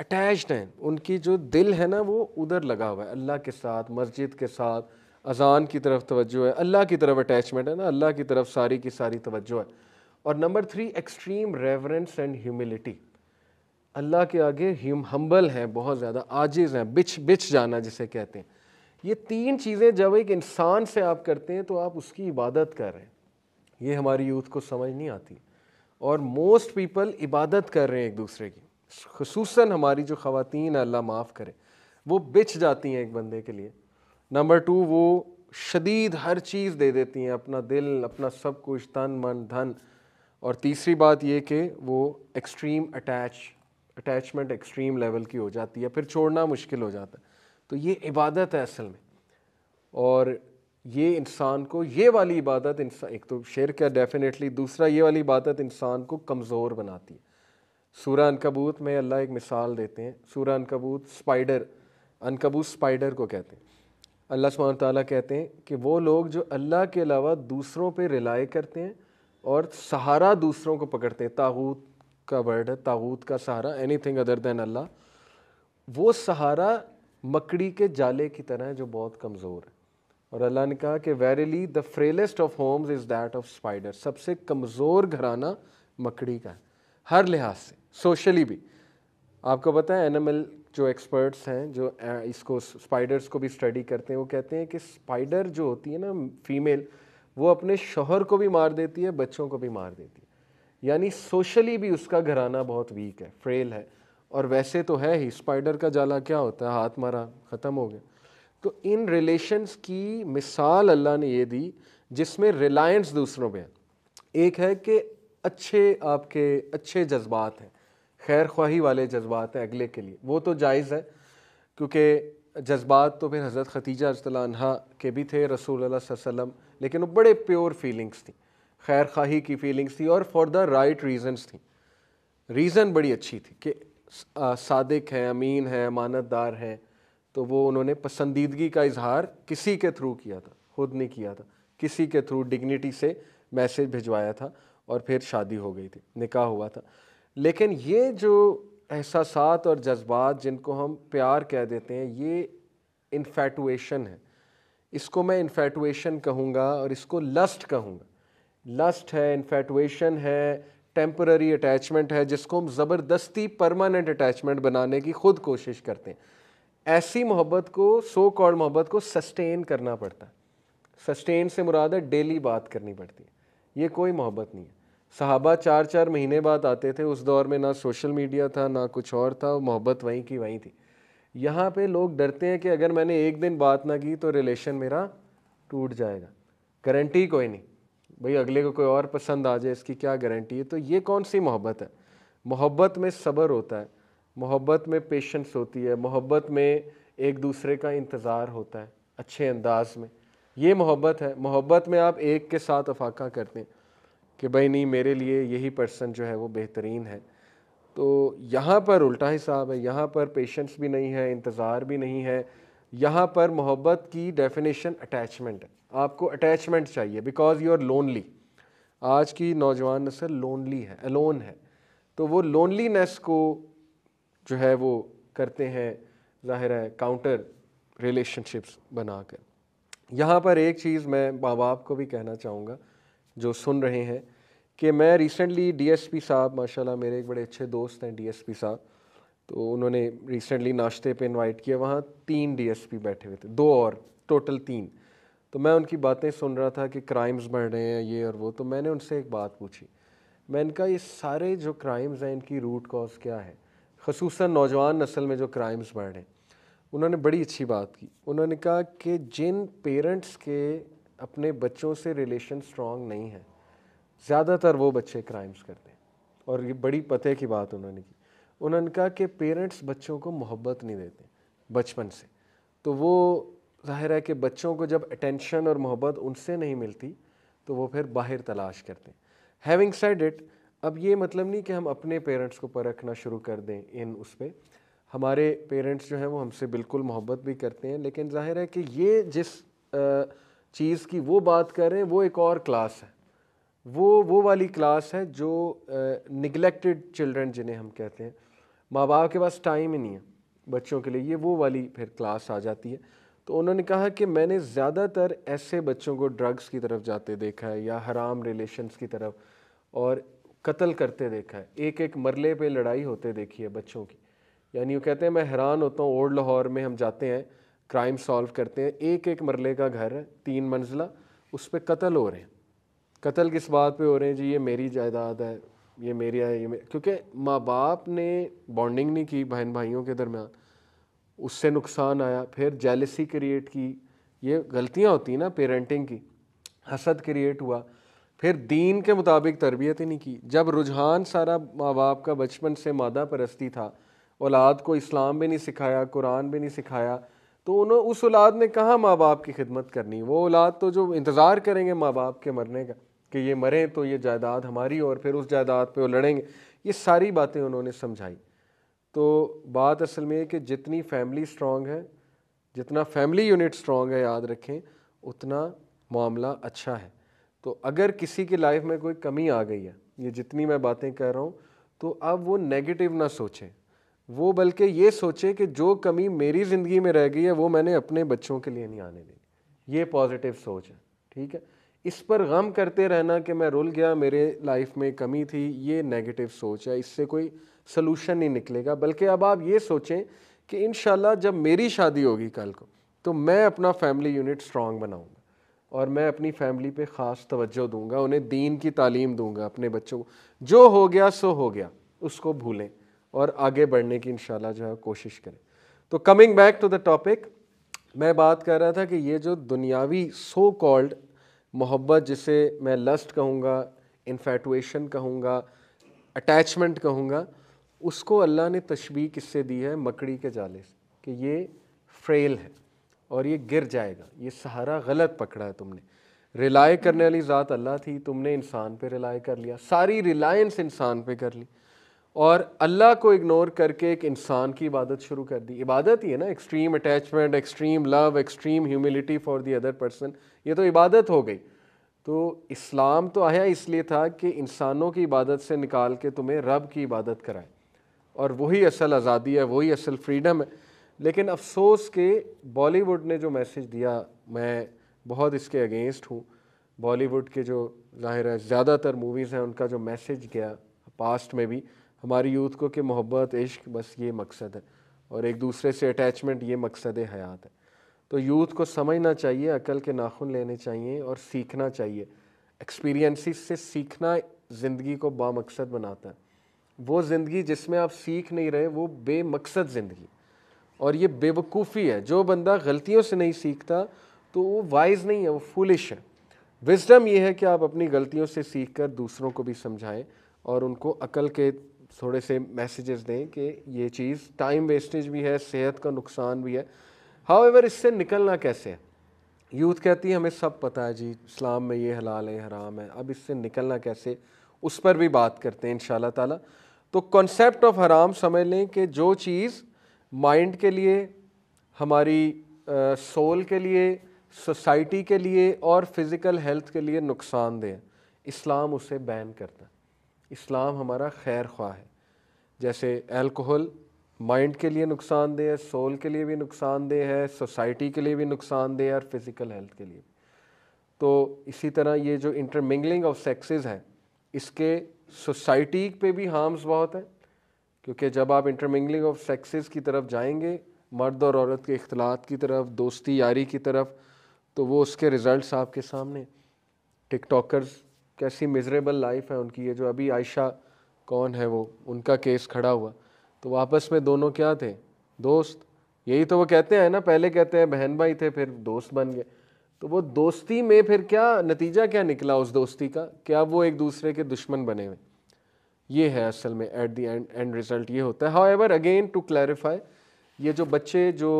attached हैं उनकी जो दिल है ना वो उधर लगा हुआ है अल्लाह के साथ मस्जिद के साथ अजान की तरफ तवज्जो है अल्लाह की तरफ अटैचमेंट है ना अल्लाह की तरफ सारी की सारी तवज्जो है और number three extreme reverence and humility Allah के आगे हम हम्बल हैं बहुत ज़्यादा आजिज़ हैं बिछ बिछ जाना जिसे कहते हैं ये तीन चीज़ें जब एक इंसान से आप करते हैं तो आप उसकी इबादत कर रहे हैं ये हमारी यूथ को समझ नहीं आती और मोस्ट पीपल इबादत कर रहे हैं एक दूसरे की खसूस हमारी जो है अल्लाह माफ़ करे वो बिछ जाती हैं एक बंदे के लिए नंबर टू वो शदीद हर चीज़ दे देती हैं अपना दिल अपना सब कुछ तन मन धन और तीसरी बात ये कि वो extreme attach attachment extreme level की हो जाती है फिर छोड़ना मुश्किल हो जाता है तो ये इबादत है असल में और ये इंसान को ये वाली इबादत इंसान एक तो शेर का डेफिनेटली दूसरा ये वाली इबादत इंसान को कमज़ोर बनाती है सूरा अनकबूत में अल्लाह एक मिसाल देते हैं सूरा अनकबूत स्पाइडर अनकबूत स्पाइडर को कहते हैं अल्लाह सुबहान तला कहते हैं कि वो लोग जो अल्लाह के अलावा दूसरों पर रिलाई करते हैं और सहारा दूसरों को पकड़ते हैं ताबूत का वर्ड है ताऊत का सहारा anything other than Allah वो सहारा मकड़ी के जाले की तरह जो बहुत कमज़ोर है और अल्लाह ने कहा कि verily the frailest of homes is that of spider सबसे कमज़ोर घराना मकड़ी का है हर लिहाज से सोशली भी आपको पता है एनिमल जो एक्सपर्ट्स हैं जो इसको स्पाइडर्स को भी स्टडी करते हैं वो कहते हैं कि स्पाइडर जो होती है ना फीमेल वो अपने शोहर को भी मार देती है बच्चों को भी मार देती है यानी सोशली भी उसका घराना बहुत वीक है फ्रेल है और वैसे तो है ही स्पाइडर का जाला क्या होता है हाथ मारा ख़त्म हो गया तो इन रिलेशंस की मिसाल अल्लाह ने ये दी जिसमें रिलायंस दूसरों पे है एक है कि अच्छे आपके अच्छे जज्बात हैं खैर ख्वाही वाले जज्बात हैं अगले के लिए वो तो जायज़ है क्योंकि जज्बात तो फिर हज़रत खतीजा अजतला के भी थे रसूल वसम लेकिन वो बड़े प्योर फीलिंग्स थी खैर ख्वाही की फीलिंग्स थी और फॉर द राइट रीज़न्स थी रीज़न बड़ी अच्छी थी कि सादिक हैं अमीन हैं अमानतदार हैं तो वो उन्होंने पसंदीदगी का इजहार किसी के थ्रू किया था खुद नहीं किया था किसी के थ्रू डिग्निटी से मैसेज भिजवाया था और फिर शादी हो गई थी निकाह हुआ था लेकिन ये जो एहसास और जज्बात जिनको हम प्यार कह देते हैं ये इन्फेटुएशन है इसको मैं इन्फेटुएशन कहूँगा और इसको लस्ट कहूँगा लस्ट है इन्फेटुएशन है टेम्पररी अटैचमेंट है जिसको हम ज़बरदस्ती परमानेंट अटैचमेंट बनाने की खुद कोशिश करते हैं ऐसी मोहब्बत को सो कॉल्ड मोहब्बत को सस्टेन करना पड़ता है सस्टेन से मुराद है डेली बात करनी पड़ती है ये कोई मोहब्बत नहीं है सहाबा चार चार महीने बाद आते थे उस दौर में ना सोशल मीडिया था ना कुछ और था मोहब्बत वहीं की वहीं थी यहाँ पे लोग डरते हैं कि अगर मैंने एक दिन बात ना की तो रिलेशन मेरा टूट जाएगा गारंटी कोई नहीं भाई अगले को कोई और पसंद आ जाए इसकी क्या गारंटी है तो ये कौन सी मोहब्बत है मोहब्बत में सब्र होता है मोहब्बत में पेशेंस होती है मोहब्बत में एक दूसरे का इंतज़ार होता है अच्छे अंदाज में ये मोहब्बत है मोहब्बत में आप एक के साथ अफाका करते हैं कि भाई नहीं मेरे लिए यही पर्सन जो है वो बेहतरीन है तो यहाँ पर उल्टा हिसाब है यहाँ पर पेशेंस भी नहीं है इंतज़ार भी नहीं है यहाँ पर मोहब्बत की डेफिनेशन अटैचमेंट है आपको अटैचमेंट चाहिए बिकॉज यू आर लोनली आज की नौजवान नसल लोनली है अलोन है तो वो लोनलीनेस को जो है वो करते हैं जाहिर है काउंटर रिलेशनशिप्स बनाकर यहाँ पर एक चीज़ मैं माँ बाप को भी कहना चाहूँगा जो सुन रहे हैं कि मैं रिसेंटली डीएसपी साहब माशाल्लाह मेरे एक बड़े अच्छे दोस्त हैं डीएसपी साहब तो उन्होंने रिसेंटली नाश्ते पे इनवाइट किया वहाँ तीन डीएसपी बैठे हुए थे दो और टोटल तीन तो मैं उनकी बातें सुन रहा था कि क्राइम्स बढ़ रहे हैं ये और वो तो मैंने उनसे एक बात पूछी मैंने कहा ये सारे जो क्राइम्स हैं इनकी रूट कॉज क्या है खसूस नौजवान नस्ल में जो क्राइम्स बढ़ रहे हैं उन्होंने बड़ी अच्छी बात की उन्होंने कहा कि जिन पेरेंट्स के अपने बच्चों से रिलेशन स्ट्रॉन्ग नहीं है ज़्यादातर वो बच्चे क्राइम्स करते हैं और ये बड़ी पते की बात उन्होंने की उन्होंने कहा कि पेरेंट्स बच्चों को मोहब्बत नहीं देते बचपन से तो वो जाहिर है कि बच्चों को जब अटेंशन और मोहब्बत उनसे नहीं मिलती तो वो फिर बाहर तलाश करते हैविंग सेड इट अब ये मतलब नहीं कि हम अपने पेरेंट्स को परखना शुरू कर दें इन उस पर हमारे पेरेंट्स जो हैं वो हमसे बिल्कुल मोहब्बत भी करते हैं लेकिन जाहिर है कि ये जिस चीज़ की वो बात कर रहे हैं वो एक और क्लास है वो वो वाली क्लास है जो निगलेक्टेड चिल्ड्रन जिन्हें हम कहते हैं माँ बाप के पास टाइम ही नहीं है बच्चों के लिए ये वो वाली फिर क्लास आ जाती है तो उन्होंने कहा कि मैंने ज़्यादातर ऐसे बच्चों को ड्रग्स की तरफ जाते देखा है या हराम रिलेशंस की तरफ और कत्ल करते देखा है एक एक मरले पे लड़ाई होते देखी है बच्चों की यानी वो कहते हैं मैं हैरान होता हूँ ओल्ड लाहौर में हम जाते हैं क्राइम सॉल्व करते हैं एक एक मरले का घर है तीन मंजिला उस पर कत्ल हो रहे हैं कत्ल किस बात पे हो रहे हैं जी ये मेरी जायदाद है ये मेरी है ये मेरी क्योंकि माँ बाप ने बॉन्डिंग नहीं की बहन भाइयों के दरमियान उससे नुकसान आया फिर जेलसी क्रिएट की ये गलतियाँ होती हैं ना पेरेंटिंग की हसद क्रिएट हुआ फिर दीन के मुताबिक तरबियत ही नहीं की जब रुझान सारा माँ बाप का बचपन से मादा परस्ती था औलाद को इस्लाम भी नहीं सिखाया कुरान भी नहीं सिखाया तो उन्होंने उस औलाद ने कहाँ माँ बाप की खिदमत करनी वो औलाद तो जो इंतज़ार करेंगे माँ बाप के मरने का कि ये मरें तो ये जायदाद हमारी और फिर उस जायदाद पे वो लड़ेंगे ये सारी बातें उन्होंने समझाई तो बात असल में कि जितनी फैमिली स्ट्रॉन्ग है जितना फैमिली यूनिट स्ट्रॉन्ग है याद रखें उतना मामला अच्छा है तो अगर किसी की लाइफ में कोई कमी आ गई है ये जितनी मैं बातें कर रहा हूँ तो अब वो नेगेटिव ना सोचें वो बल्कि ये सोचे कि जो कमी मेरी ज़िंदगी में रह गई है वो मैंने अपने बच्चों के लिए नहीं आने दी ये पॉजिटिव सोच है ठीक है इस पर गम करते रहना कि मैं रुल गया मेरे लाइफ में कमी थी ये नेगेटिव सोच है इससे कोई सलूशन नहीं निकलेगा बल्कि अब आप ये सोचें कि इन जब मेरी शादी होगी कल को तो मैं अपना फैमिली यूनिट स्ट्रॉन्ग बनाऊँगा और मैं अपनी फैमिली पे ख़ास तवज्जो दूंगा उन्हें दीन की तालीम दूंगा अपने बच्चों को जो हो गया सो हो गया उसको भूलें और आगे बढ़ने की इन जो है कोशिश करें तो coming back to the topic मैं बात कर रहा था कि ये जो दुनियावी सो कॉल्ड मोहब्बत जिसे मैं लस्ट कहूँगा इन्फेटुएशन कहूँगा अटैचमेंट कहूँगा उसको अल्लाह ने तशबी किससे दी है मकड़ी के जाले से कि ये फ्रेल है और ये गिर जाएगा ये सहारा गलत पकड़ा है तुमने रिलाय करने वाली ज़ात अल्लाह थी तुमने इंसान पे रिलाय कर लिया सारी रिलायंस इंसान पे कर ली और अल्लाह को इग्नोर करके एक इंसान की इबादत शुरू कर दी इबादत ही है ना extreme attachment extreme love extreme humility for the other person ये तो इबादत हो गई तो इस्लाम तो आया इसलिए था कि इंसानों की इबादत से निकाल के तुम्हें रब की इबादत कराए और वही असल आज़ादी है वही असल फ्रीडम है लेकिन अफसोस के बॉलीवुड ने जो मैसेज दिया मैं बहुत इसके अगेंस्ट हूँ बॉलीवुड के जो जाहिर है ज़्यादातर मूवीज़ हैं उनका जो मैसेज गया पास्ट में भी हमारी यूथ को कि मोहब्बत इश्क बस ये मकसद है और एक दूसरे से अटैचमेंट ये मकसद हयात है तो यूथ को समझना चाहिए अकल के नाखून लेने चाहिए और सीखना चाहिए एक्सपीरियंसिस से सीखना ज़िंदगी को बामकसद बनाता है वो ज़िंदगी जिसमें आप सीख नहीं रहे वो बेमकसद ज़िंदगी और ये बेवकूफ़ी है जो बंदा गलतियों से नहीं सीखता तो वो वाइज नहीं है वो फूलिश है विजडम ये है कि आप अपनी गलतियों से सीख कर दूसरों को भी समझाएं और उनको अकल के थोड़े से मैसेजेस दें कि ये चीज़ टाइम वेस्टेज भी है सेहत का नुकसान भी है हाउ एवर इससे निकलना कैसे है यूथ कहती है हमें सब पता है जी इस्लाम में ये हलाल है हराम है अब इससे निकलना कैसे उस पर भी बात करते हैं इन ताला तो कॉन्सेप्ट ऑफ हराम समझ लें कि जो चीज़ माइंड के लिए हमारी सोल के लिए सोसाइटी के लिए और फिज़िकल हेल्थ के लिए नुकसानदेह इस्लाम उसे बैन करता है इस्लाम हमारा खैर ख्वाह है जैसे अल्कोहल माइंड के लिए नुकसानदेह है सोल के लिए भी नुकसानदेह है सोसाइटी के लिए भी नुकसानदेह है और फिज़िकल हेल्थ के लिए भी तो इसी तरह ये जो इंटरमिंगलिंग ऑफ सेक्सेस है इसके सोसाइटी पे भी हार्म्स बहुत हैं क्योंकि जब आप इंटरमिंगलिंग ऑफ सेक्सेस की तरफ जाएंगे मर्द और औरत के अख्तलात की तरफ दोस्ती यारी की तरफ तो वो उसके रिज़ल्ट आपके सामने टिकटॉकर्स कैसी मिजरेबल लाइफ है उनकी ये जो अभी आयशा कौन है वो उनका केस खड़ा हुआ तो आपस में दोनों क्या थे दोस्त यही तो वो कहते हैं ना पहले कहते हैं बहन भाई थे फिर दोस्त बन गए तो वो दोस्ती में फिर क्या नतीजा क्या निकला उस दोस्ती का क्या वो एक दूसरे के दुश्मन बने हुए ये है असल में at the end end result ये होता है however again to clarify ये जो बच्चे जो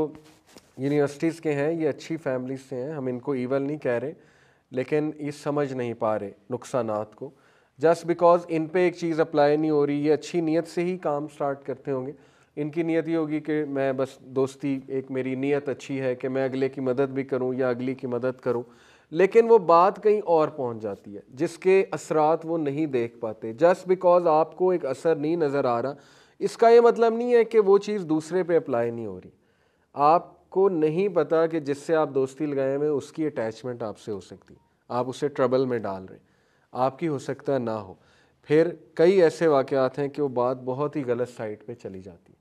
यूनिवर्सिटीज़ के हैं ये अच्छी फैमिली से हैं हम इनको ईवल नहीं कह रहे लेकिन ये समझ नहीं पा रहे नुकसान को जस्ट बिकॉज इन पे एक चीज़ अप्लाई नहीं हो रही ये अच्छी नीयत से ही काम स्टार्ट करते होंगे इनकी नीयत ये होगी कि मैं बस दोस्ती एक मेरी नीयत अच्छी है कि मैं अगले की मदद भी करूँ या अगली की मदद करूँ लेकिन वो बात कहीं और पहुँच जाती है जिसके असरात वो नहीं देख पाते जस्ट बिकॉज आपको एक असर नहीं नज़र आ रहा इसका ये मतलब नहीं है कि वो चीज़ दूसरे पे अप्लाई नहीं हो रही आप आपको नहीं पता कि जिससे आप दोस्ती लगाए हुए उसकी अटैचमेंट आपसे हो सकती आप उसे ट्रबल में डाल रहे आपकी हो सकता ना हो फिर कई ऐसे वाक़ात हैं कि वो बात बहुत ही गलत साइड पे चली जाती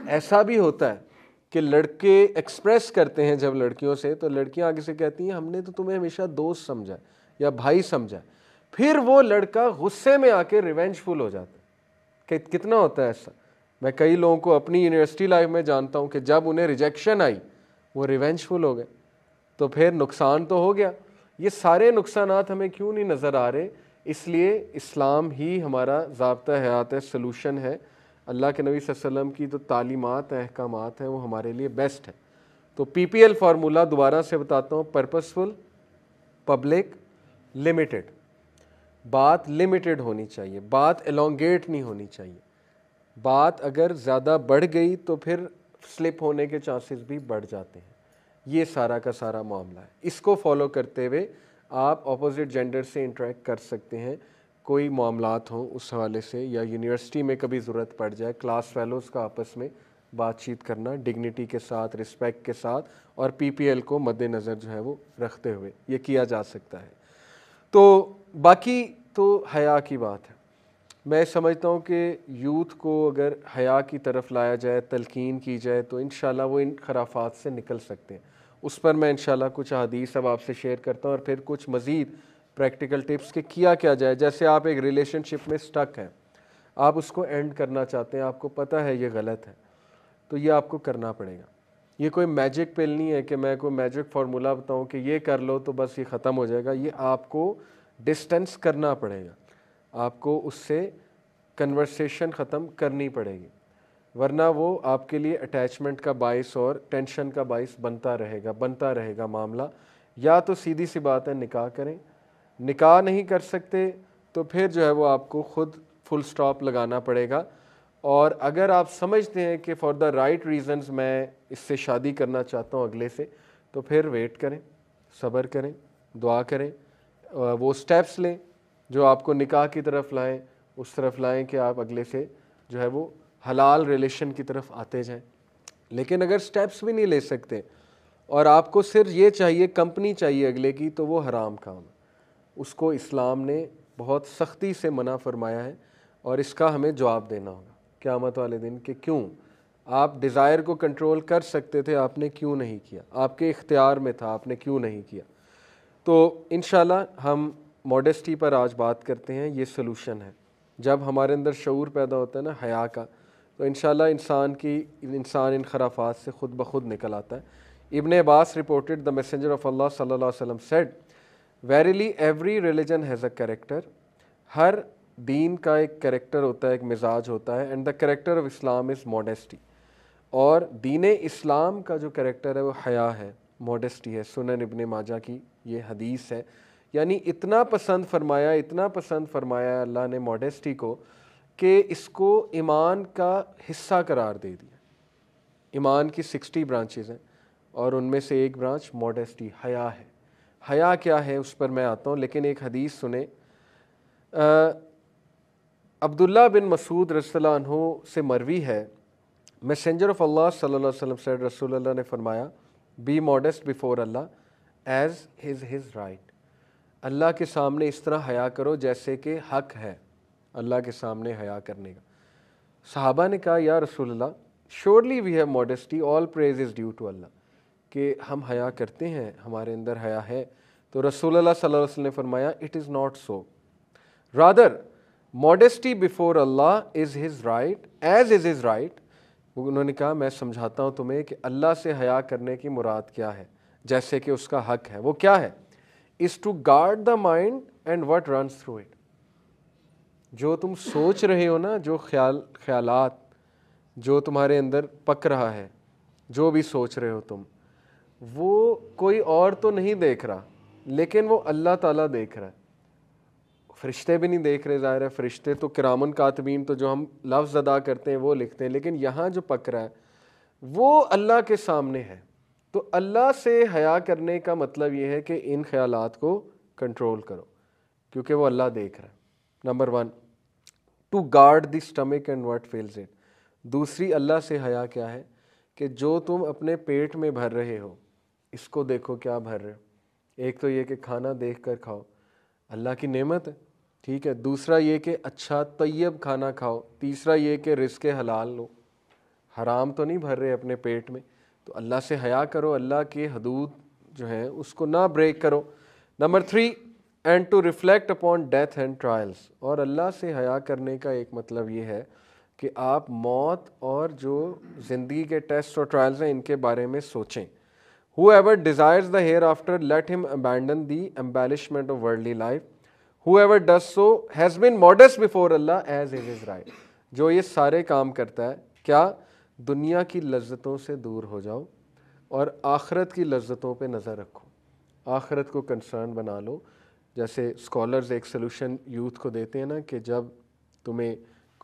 है ऐसा भी होता है कि लड़के एक्सप्रेस करते हैं जब लड़कियों से तो लड़कियां आगे से कहती हैं हमने तो तुम्हें हमेशा दोस्त समझा या भाई समझा फिर वो लड़का गुस्से में आके रिवेंजफुल हो जाता है कि कितना होता है ऐसा मैं कई लोगों को अपनी यूनिवर्सिटी लाइफ में जानता हूँ कि जब उन्हें रिजेक्शन आई वो रिवेंजफुल हो गए तो फिर नुकसान तो हो गया ये सारे नुकसान हमें क्यों नहीं नज़र आ रहे इसलिए इस्लाम ही हमारा जबता हयात है सलूशन है अल्लाह के नबी वसल्लम की जो तो तालीमत अहकाम हैं वो हमारे लिए बेस्ट है तो पी पी एल फार्मूला दोबारा से बताता हूँ पर्पसफुल पब्लिक लिमिटेड बात लिमिटेड होनी चाहिए बात एलोंगेट नहीं होनी चाहिए बात अगर ज़्यादा बढ़ गई तो फिर स्लिप होने के चांसेस भी बढ़ जाते हैं ये सारा का सारा मामला है इसको फॉलो करते हुए आप अपोजिट जेंडर से इंटरेक्ट कर सकते हैं कोई मामला हों उस हवाले से या यूनिवर्सिटी में कभी ज़रूरत पड़ जाए क्लास फेलोज़ का आपस में बातचीत करना डिग्निटी के साथ रिस्पेक्ट के साथ और पीपीएल को मद्देनज़र जो है वो रखते हुए ये किया जा सकता है तो बाकी तो हया की बात है मैं समझता हूँ कि यूथ को अगर हया की तरफ लाया जाए तलकिन की जाए तो इन वो इन खराफात से निकल सकते हैं उस पर मैं इन कुछ हदीस अब आपसे शेयर करता हूँ और फिर कुछ मज़ीद प्रैक्टिकल टिप्स के किया क्या जाए जैसे आप एक रिलेशनशिप में स्टक हैं आप उसको एंड करना चाहते हैं आपको पता है ये गलत है तो ये आपको करना पड़ेगा ये कोई मैजिक पिल नहीं है कि मैं कोई मैजिक फार्मूला बताऊँ कि ये कर लो तो बस ये ख़त्म हो जाएगा ये आपको डिस्टेंस करना पड़ेगा आपको उससे कन्वर्सेशन ख़त्म करनी पड़ेगी वरना वो आपके लिए अटैचमेंट का बाइस और टेंशन का बाइस बनता रहेगा बनता रहेगा मामला या तो सीधी सी बात है निकाह करें निकाह नहीं कर सकते तो फिर जो है वो आपको खुद फुल स्टॉप लगाना पड़ेगा और अगर आप समझते हैं कि फॉर द राइट रीज़न्स मैं इससे शादी करना चाहता हूँ अगले से तो फिर वेट करें सब्र करें दुआ करें वो स्टेप्स लें जो आपको निकाह की तरफ लाएं उस तरफ लाएं कि आप अगले से जो है वो हलाल रिलेशन की तरफ आते जाएं लेकिन अगर स्टेप्स भी नहीं ले सकते और आपको सिर्फ ये चाहिए कंपनी चाहिए अगले की तो वो हराम काम उसको इस्लाम ने बहुत सख्ती से मना फरमाया है और इसका हमें जवाब देना होगा क़्यामत वाले दिन कि क्यों आप डिज़ायर को कंट्रोल कर सकते थे आपने क्यों नहीं किया आपके इख्तियार में था आपने क्यों नहीं किया तो इन हम मॉडेस्टी पर आज बात करते हैं ये सोलूशन है जब हमारे अंदर शूर पैदा होता है ना हया का तो इन इंसान की इंसान इन खराफात से खुद ब खुद निकल आता है Ibn Abbas reported the messenger of Allah सल्लल्लाहु अलैहि वसल्लम said verily every religion has a character हर दीन का एक करेक्टर होता है एक मिजाज होता है and the character of Islam is modesty और दीन इस्लाम का जो करेक्टर है वो हया है मॉडेस्टी है सुन इबन माजा की ये हदीस है यानी इतना पसंद फरमाया इतना पसंद फरमाया अल्लाह ने मॉडेस्टी को कि इसको ईमान का हिस्सा करार दे दिया ईमान की सिक्सटी ब्रांचेज हैं और उनमें से एक ब्रांच मॉडेस्टी हया है हया क्या है उस पर मैं आता हूँ लेकिन एक हदीस सुने अब्दुल्ला बिन मसूद रसल्ला से मरवी है मैसेंजर ऑफ अल्लाह सल्लल्लाहु अलैहि वसल्लम सैड रसूल ने फरमाया be modest before Allah as his his right Allah के सामने इस तरह हया करो जैसे कि हक है अल्लाह के सामने हया करने का साहबा ने कहा या रसोल्ला surely we have modesty all praise is due to Allah कि हम हया करते हैं हमारे अंदर हया है तो रसूल सल्लल्लाहु ने फरमाया it is not so rather modesty before Allah is his right as is is right उन्होंने कहा मैं समझाता हूँ तुम्हें कि अल्लाह से हया करने की मुराद क्या है जैसे कि उसका हक है वो क्या है is to guard the mind and what run through it जो तुम सोच रहे हो ना जो ख्याल ख्यालात जो तुम्हारे अंदर पक रहा है जो भी सोच रहे हो तुम वो कोई और तो नहीं देख रहा लेकिन वो अल्लाह ताला देख रहा है फरिश्ते भी नहीं देख रहे ज़ाहिर है फरिश्ते तो किरामन कातबीन तो जो हम लफ्ज़ अदा करते हैं वो लिखते हैं लेकिन यहाँ जो पक रहा है वो अल्लाह के सामने है तो अल्लाह से हया करने का मतलब ये है कि इन ख्याल को कंट्रोल करो क्योंकि वो अल्लाह देख रहा है number one to guard the stomach and what fells it दूसरी अल्लाह से हया क्या है कि जो तुम अपने पेट में भर रहे हो इसको देखो क्या भर रहे हो एक तो ये कि खाना देख कर खाओ अल्लाह की नेमत है ठीक है दूसरा ये कि अच्छा तयब खाना खाओ तीसरा ये कि रिस्क हलाल लो हराम तो नहीं भर रहे अपने पेट में तो अल्लाह से हया करो अल्लाह के हदूद जो है उसको ना ब्रेक करो number three and to reflect upon death and trials और अल्लाह से हया करने का एक मतलब ये है कि आप मौत और जो ज़िंदगी के टेस्ट और ट्रायल्स हैं इनके बारे में सोचें whoever desires the hereafter let him abandon the embellishment of worldly life whoever does so has been modest before Allah as is is right जो ये सारे काम करता है क्या दुनिया की लज्जतों से दूर हो जाओ और आखरत की लज्जतों पे नज़र रखो आखरत को कंसर्न बना लो जैसे स्कॉलर्स एक सलूशन यूथ को देते हैं ना कि जब तुम्हें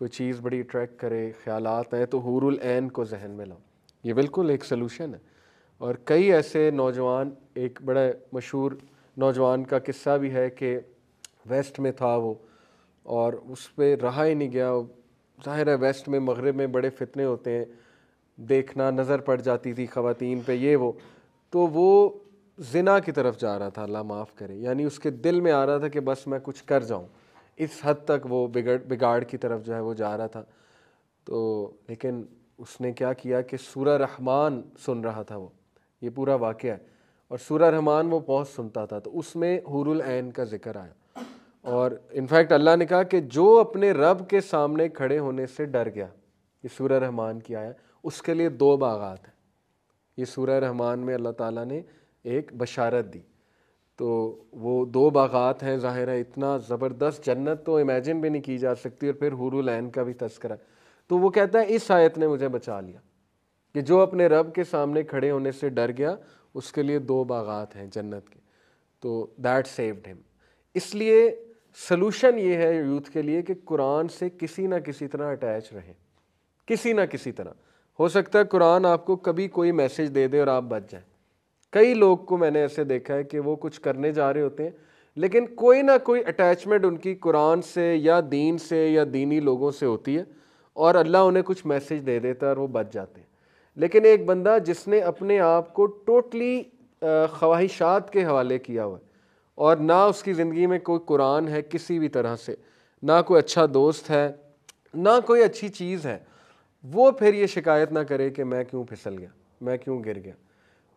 कोई चीज़ बड़ी अट्रैक्ट करे ख्याल आए तो हुरुल ऐन को जहन में लाओ ये बिल्कुल एक सोलूशन है और कई ऐसे नौजवान एक बड़ा मशहूर नौजवान का किस्सा भी है कि वेस्ट में था वो और उस पर रहा ही नहीं गया ज़ाहिर है वेस्ट में मगरब में बड़े फितने होते हैं देखना नज़र पड़ जाती थी ख़वान पर ये वो तो वो जिना की तरफ जा रहा था अल्लाह माफ़ करे यानी उसके दिल में आ रहा था कि बस मैं कुछ कर जाऊँ इस हद तक वो बिगड़ बिगाड़ की तरफ जो है वो जा रहा था तो लेकिन उसने क्या किया कि सूरा रहमान सुन रहा था वो ये पूरा वाक़ है और सूरा रहमान वो बहुत सुनता था तो उसमें हुरुल का जिक्र आया और इनफैक्ट अल्लाह ने कहा कि जो अपने रब के सामने खड़े होने से डर गया ये सूर्य रहमान की आया उसके लिए दो बागात हैं ये सूर्य रहमान में अल्लाह ताला ने एक बशारत दी तो वो दो बागात हैं ज़ाहिर है इतना ज़बरदस्त जन्नत तो इमेजिन भी नहीं की जा सकती और फिर हुरुलैन का भी तस्करा तो वो कहता है इस आयत ने मुझे बचा लिया कि जो अपने रब के सामने खड़े होने से डर गया उसके लिए दो बागात हैं जन्नत के तो दैट सेव्ड हिम इसलिए सलूशन ये है यूथ के लिए कि कुरान से किसी ना किसी तरह अटैच रहें किसी ना किसी तरह हो सकता है कुरान आपको कभी कोई मैसेज दे दे और आप बच जाए कई लोग को मैंने ऐसे देखा है कि वो कुछ करने जा रहे होते हैं लेकिन कोई ना कोई अटैचमेंट उनकी कुरान से या दीन से या दीनी लोगों से होती है और अल्लाह उन्हें कुछ मैसेज दे देता है और वो बच जाते हैं लेकिन एक बंदा जिसने अपने आप को टोटली ख्वाहिशात के हवाले किया हुआ और ना उसकी ज़िंदगी में कोई कुरान है किसी भी तरह से ना कोई अच्छा दोस्त है ना कोई अच्छी चीज़ है वो फिर ये शिकायत ना करे कि मैं क्यों फिसल गया मैं क्यों गिर गया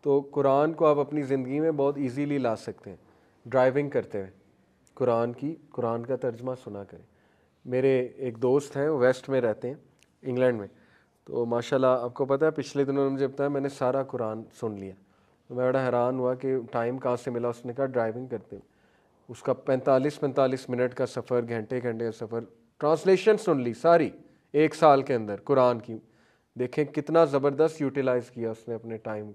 तो कुरान को आप अपनी ज़िंदगी में बहुत इजीली ला सकते हैं ड्राइविंग करते हुए कुरान की कुरान का तर्जमा सुना करें मेरे एक दोस्त हैं वेस्ट में रहते हैं इंग्लैंड में तो माशाल्लाह आपको पता है पिछले दिनों ने मुझे बताया मैंने सारा कुरान सुन लिया तो मैं बड़ा हैरान हुआ कि टाइम कहाँ से मिला उसने कहा ड्राइविंग करते हुए उसका पैंतालीस पैंतालीस मिनट का सफ़र घंटे घंटे का सफ़र ट्रांसलेशन सुन ली सारी एक साल के अंदर कुरान की देखें कितना ज़बरदस्त यूटिलाइज़ किया उसने अपने टाइम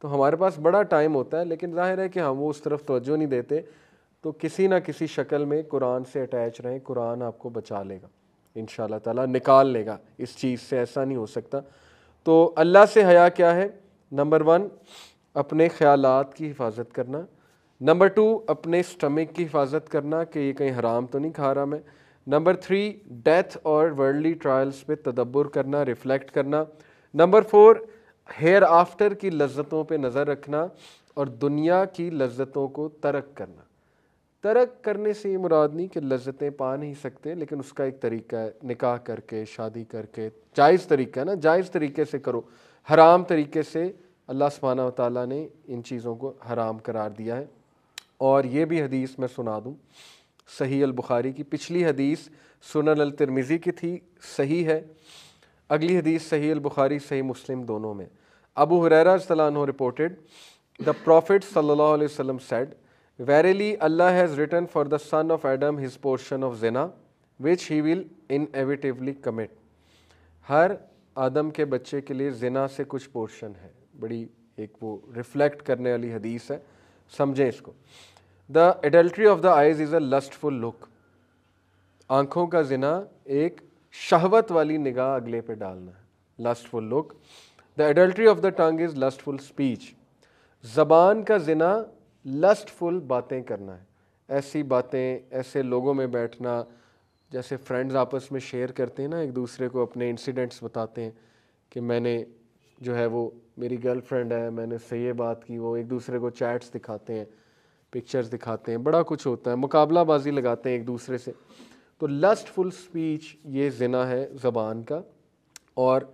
तो हमारे पास बड़ा टाइम होता है लेकिन जाहिर है कि हम वो उस तरफ तोज्जो नहीं देते तो किसी ना किसी शक्ल में कुरान से अटैच रहें कुरान आपको बचा लेगा इन ताला निकाल लेगा इस चीज़ से ऐसा नहीं हो सकता तो अल्लाह से हया क्या है नंबर वन अपने ख्याल की हिफाजत करना नंबर टू अपने स्टमक की हिफाजत करना कि ये कहीं हराम तो नहीं खा रहा मैं नंबर थ्री डेथ और वर्ल्डली ट्रायल्स पे तदब्बर करना रिफ्लेक्ट करना नंबर फोर हेयर आफ्टर की लज्जतों पे नज़र रखना और दुनिया की लज्जतों को तरक करना तरक करने से ये मुराद नहीं कि लज्जतें पा नहीं सकते लेकिन उसका एक तरीका है निकाह करके शादी करके जायज़ तरीका है ना जायज़ तरीके से करो हराम तरीके से अल्लाह सुबहाना ताली ने इन चीज़ों को हराम करार दिया है और ये भी हदीस मैं सुना दूँ सही अलबुखारी की पिछली हदीस सुनन अल तिरमिज़ी की थी सही है अगली हदीस सही बुखारी सही मुस्लिम दोनों में अबू हुरैरा तलानो रिपोर्टेड द प्रॉफिट सल्लल्लाहु अलैहि वसल्लम said verily Allah has written for the son of Adam his portion of जिना which he will inevitably commit हर आदम के बच्चे के लिए जिना से कुछ पोर्शन है बड़ी एक वो रिफ्लेक्ट करने वाली हदीस है समझें इसको the adultery of the eyes is a lustful look आंखों का जिना एक शहवत वाली निगाह अगले पे डालना है lustful look the adultery of the tongue is lustful speech ज़बान का जिना लस्टफुल बातें करना है ऐसी बातें ऐसे लोगों में बैठना जैसे फ्रेंड्स आपस में शेयर करते हैं ना एक दूसरे को अपने इंसिडेंट्स बताते हैं कि मैंने जो है वो मेरी गर्लफ्रेंड है मैंने से ये बात की वो एक दूसरे को चैट्स दिखाते हैं पिक्चर्स दिखाते हैं बड़ा कुछ होता है मुकाबलाबाजी लगाते हैं एक दूसरे से तो लस्टफुल स्पीच ये जना है ज़बान का और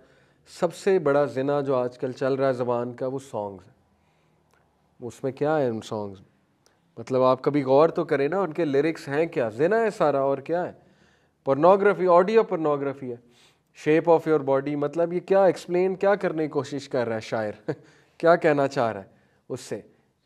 सबसे बड़ा जना जो आजकल चल रहा है ज़बान का वो सॉन्ग्स है उसमें क्या है उन सॉन्ग्स में मतलब आप कभी गौर तो करें ना उनके लिरिक्स हैं क्या जना है सारा और क्या है पोर्नोग्राफी ऑडियो पोर्नोग्राफी है शेप ऑफ योर बॉडी मतलब ये क्या एक्सप्लेन क्या करने की कोशिश कर रहा है शायर क्या कहना चाह रहा है उससे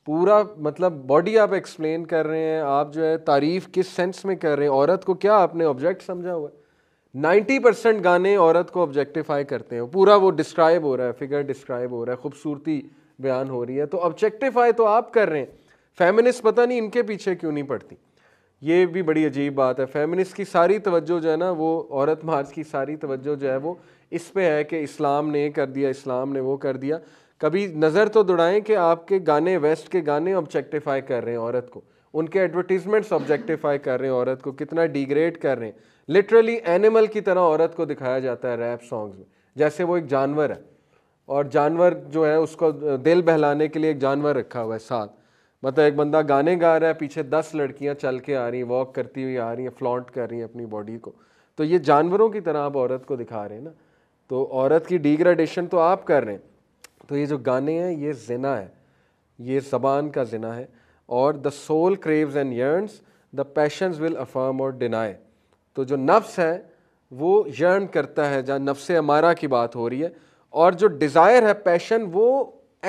पूरा मतलब बॉडी आप एक्सप्लेन कर रहे हैं आप जो है तारीफ किस सेंस में कर रहे हैं औरत को क्या आपने ऑब्जेक्ट समझा हुआ है नाइन्टी परसेंट गाने औरत को ऑब्जेक्टिफाई करते हैं पूरा वो डिस्क्राइब हो रहा है फिगर डिस्क्राइब हो रहा है खूबसूरती बयान हो रही है तो ऑब्जेक्टिफाई तो आप कर रहे हैं फेमिनिस्ट पता नहीं इनके पीछे क्यों नहीं पड़ती ये भी बड़ी अजीब बात है फेमिनिस्ट की सारी तवज्जो जो है ना वो औरत मार्च की सारी तवज्जो जो है वो इस पे है कि इस्लाम ने कर दिया इस्लाम ने वो कर दिया कभी नज़र तो दुड़ाएं कि आपके गाने वेस्ट के गाने ऑब्जेक्टिफाई कर रहे हैं औरत को उनके एडवर्टीजमेंट्स ऑब्जेक्टिफाई कर रहे हैं औरत को कितना डिग्रेड कर रहे हैं लिटरली एनिमल की तरह औरत को दिखाया जाता है रैप सॉन्ग्स में जैसे वो एक जानवर है और जानवर जो है उसको दिल बहलाने के लिए एक जानवर रखा हुआ है साथ मतलब एक बंदा गाने गा रहा है पीछे दस लड़कियां चल के आ रही हैं वॉक करती हुई आ रही हैं फ्लॉन्ट कर रही हैं अपनी बॉडी को तो ये जानवरों की तरह आप औरत को दिखा रहे हैं ना तो औरत की डिग्रेडेशन तो आप कर रहे हैं तो ये जो गाने हैं ये जिना है ये जबान का जिना है और the soul craves and yearns the passions will affirm or deny तो जो नफ्स है वो यर्न करता है जहाँ नफ्स हमारा की बात हो रही है और जो डिज़ायर है पैशन वो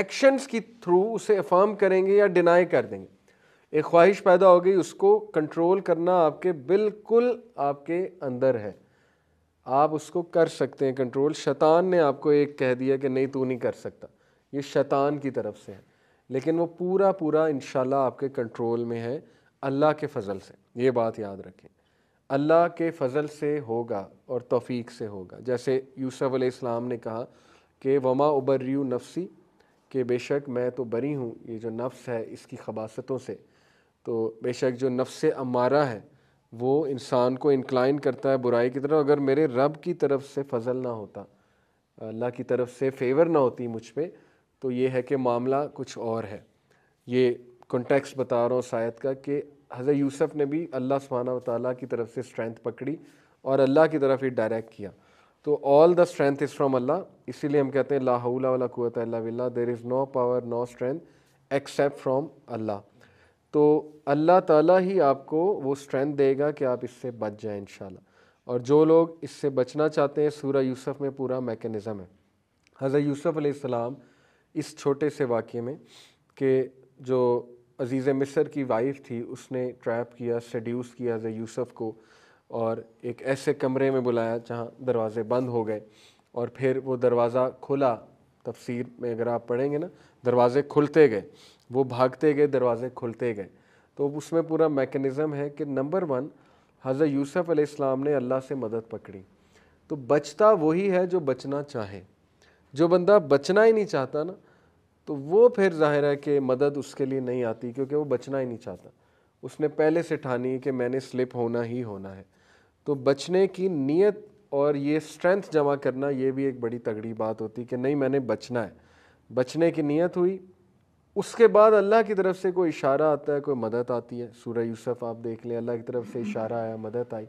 एक्शंस की थ्रू उसे अफर्म करेंगे या डिनाई कर देंगे एक ख्वाहिश पैदा हो गई उसको कंट्रोल करना आपके बिल्कुल आपके अंदर है आप उसको कर सकते हैं कंट्रोल शैतान ने आपको एक कह दिया कि नहीं तू नहीं कर सकता ये शैतान की तरफ से है लेकिन वो पूरा पूरा इन आपके कंट्रोल में है अल्लाह के फजल से ये बात याद रखें अल्लाह के फजल से होगा और तौफीक से होगा जैसे यूसुफ अलैहिस्सलाम ने कहा कि वमा उबर्यू नफसी के बेशक मैं तो बरी हूँ ये जो नफ्स है इसकी खबासतों से तो बेशक जो नफ्स अमारा है वो इंसान को इंक्लाइन करता है बुराई की तरफ अगर मेरे रब की तरफ से फजल ना होता अल्लाह की तरफ से फेवर ना होती मुझ पर तो ये है कि मामला कुछ और है ये कॉन्टेक्स्ट बता रहा हूँ शायद का कि हज़र यूसुफ ने भी अल्लाह सुबहाना वाली की तरफ से स्ट्रेंथ पकड़ी और अल्लाह की तरफ ही डायरेक्ट किया तो all the strength is from Allah इसीलिए हम कहते हैं लाहौला वाला कुत अल्ला there is no power no strength except from Allah तो अल्लाह ताला ही आपको वो स्ट्रेंथ देगा कि आप इससे बच जाएं इन और जो लोग इससे बचना चाहते हैं सूर्य यूसुफ में पूरा मेकनिज़म है हज़रत यूसुफ इस छोटे से वाक़े में कि जो अज़ीज़ मिसर की वाइफ़ थी उसने ट्रैप किया सड्यूस किया हज़र यूसुफ को और एक ऐसे कमरे में बुलाया जहाँ दरवाज़े बंद हो गए और फिर वो दरवाज़ा खुला तफसीर में अगर आप पढ़ेंगे ना दरवाज़े खुलते गए वो भागते गए दरवाजे खुलते गए तो उसमें पूरा मैकेनिज़्म है कि नंबर वन हज़रत यूसुफ अलैहिस्सलाम ने अल्लाह से मदद पकड़ी तो बचता वही है जो बचना चाहे जो बंदा बचना ही नहीं चाहता ना तो वो फिर जाहिर है कि मदद उसके लिए नहीं आती क्योंकि वो बचना ही नहीं चाहता उसने पहले से ठानी कि मैंने स्लिप होना ही होना है तो बचने की नीयत और ये स्ट्रेंथ जमा करना ये भी एक बड़ी तगड़ी बात होती कि नहीं मैंने बचना है बचने की नीयत हुई उसके बाद अल्लाह की तरफ से कोई इशारा आता है कोई मदद आती है सूर्य यूसुफ आप देख लें अल्लाह की तरफ से इशारा आया मदद आई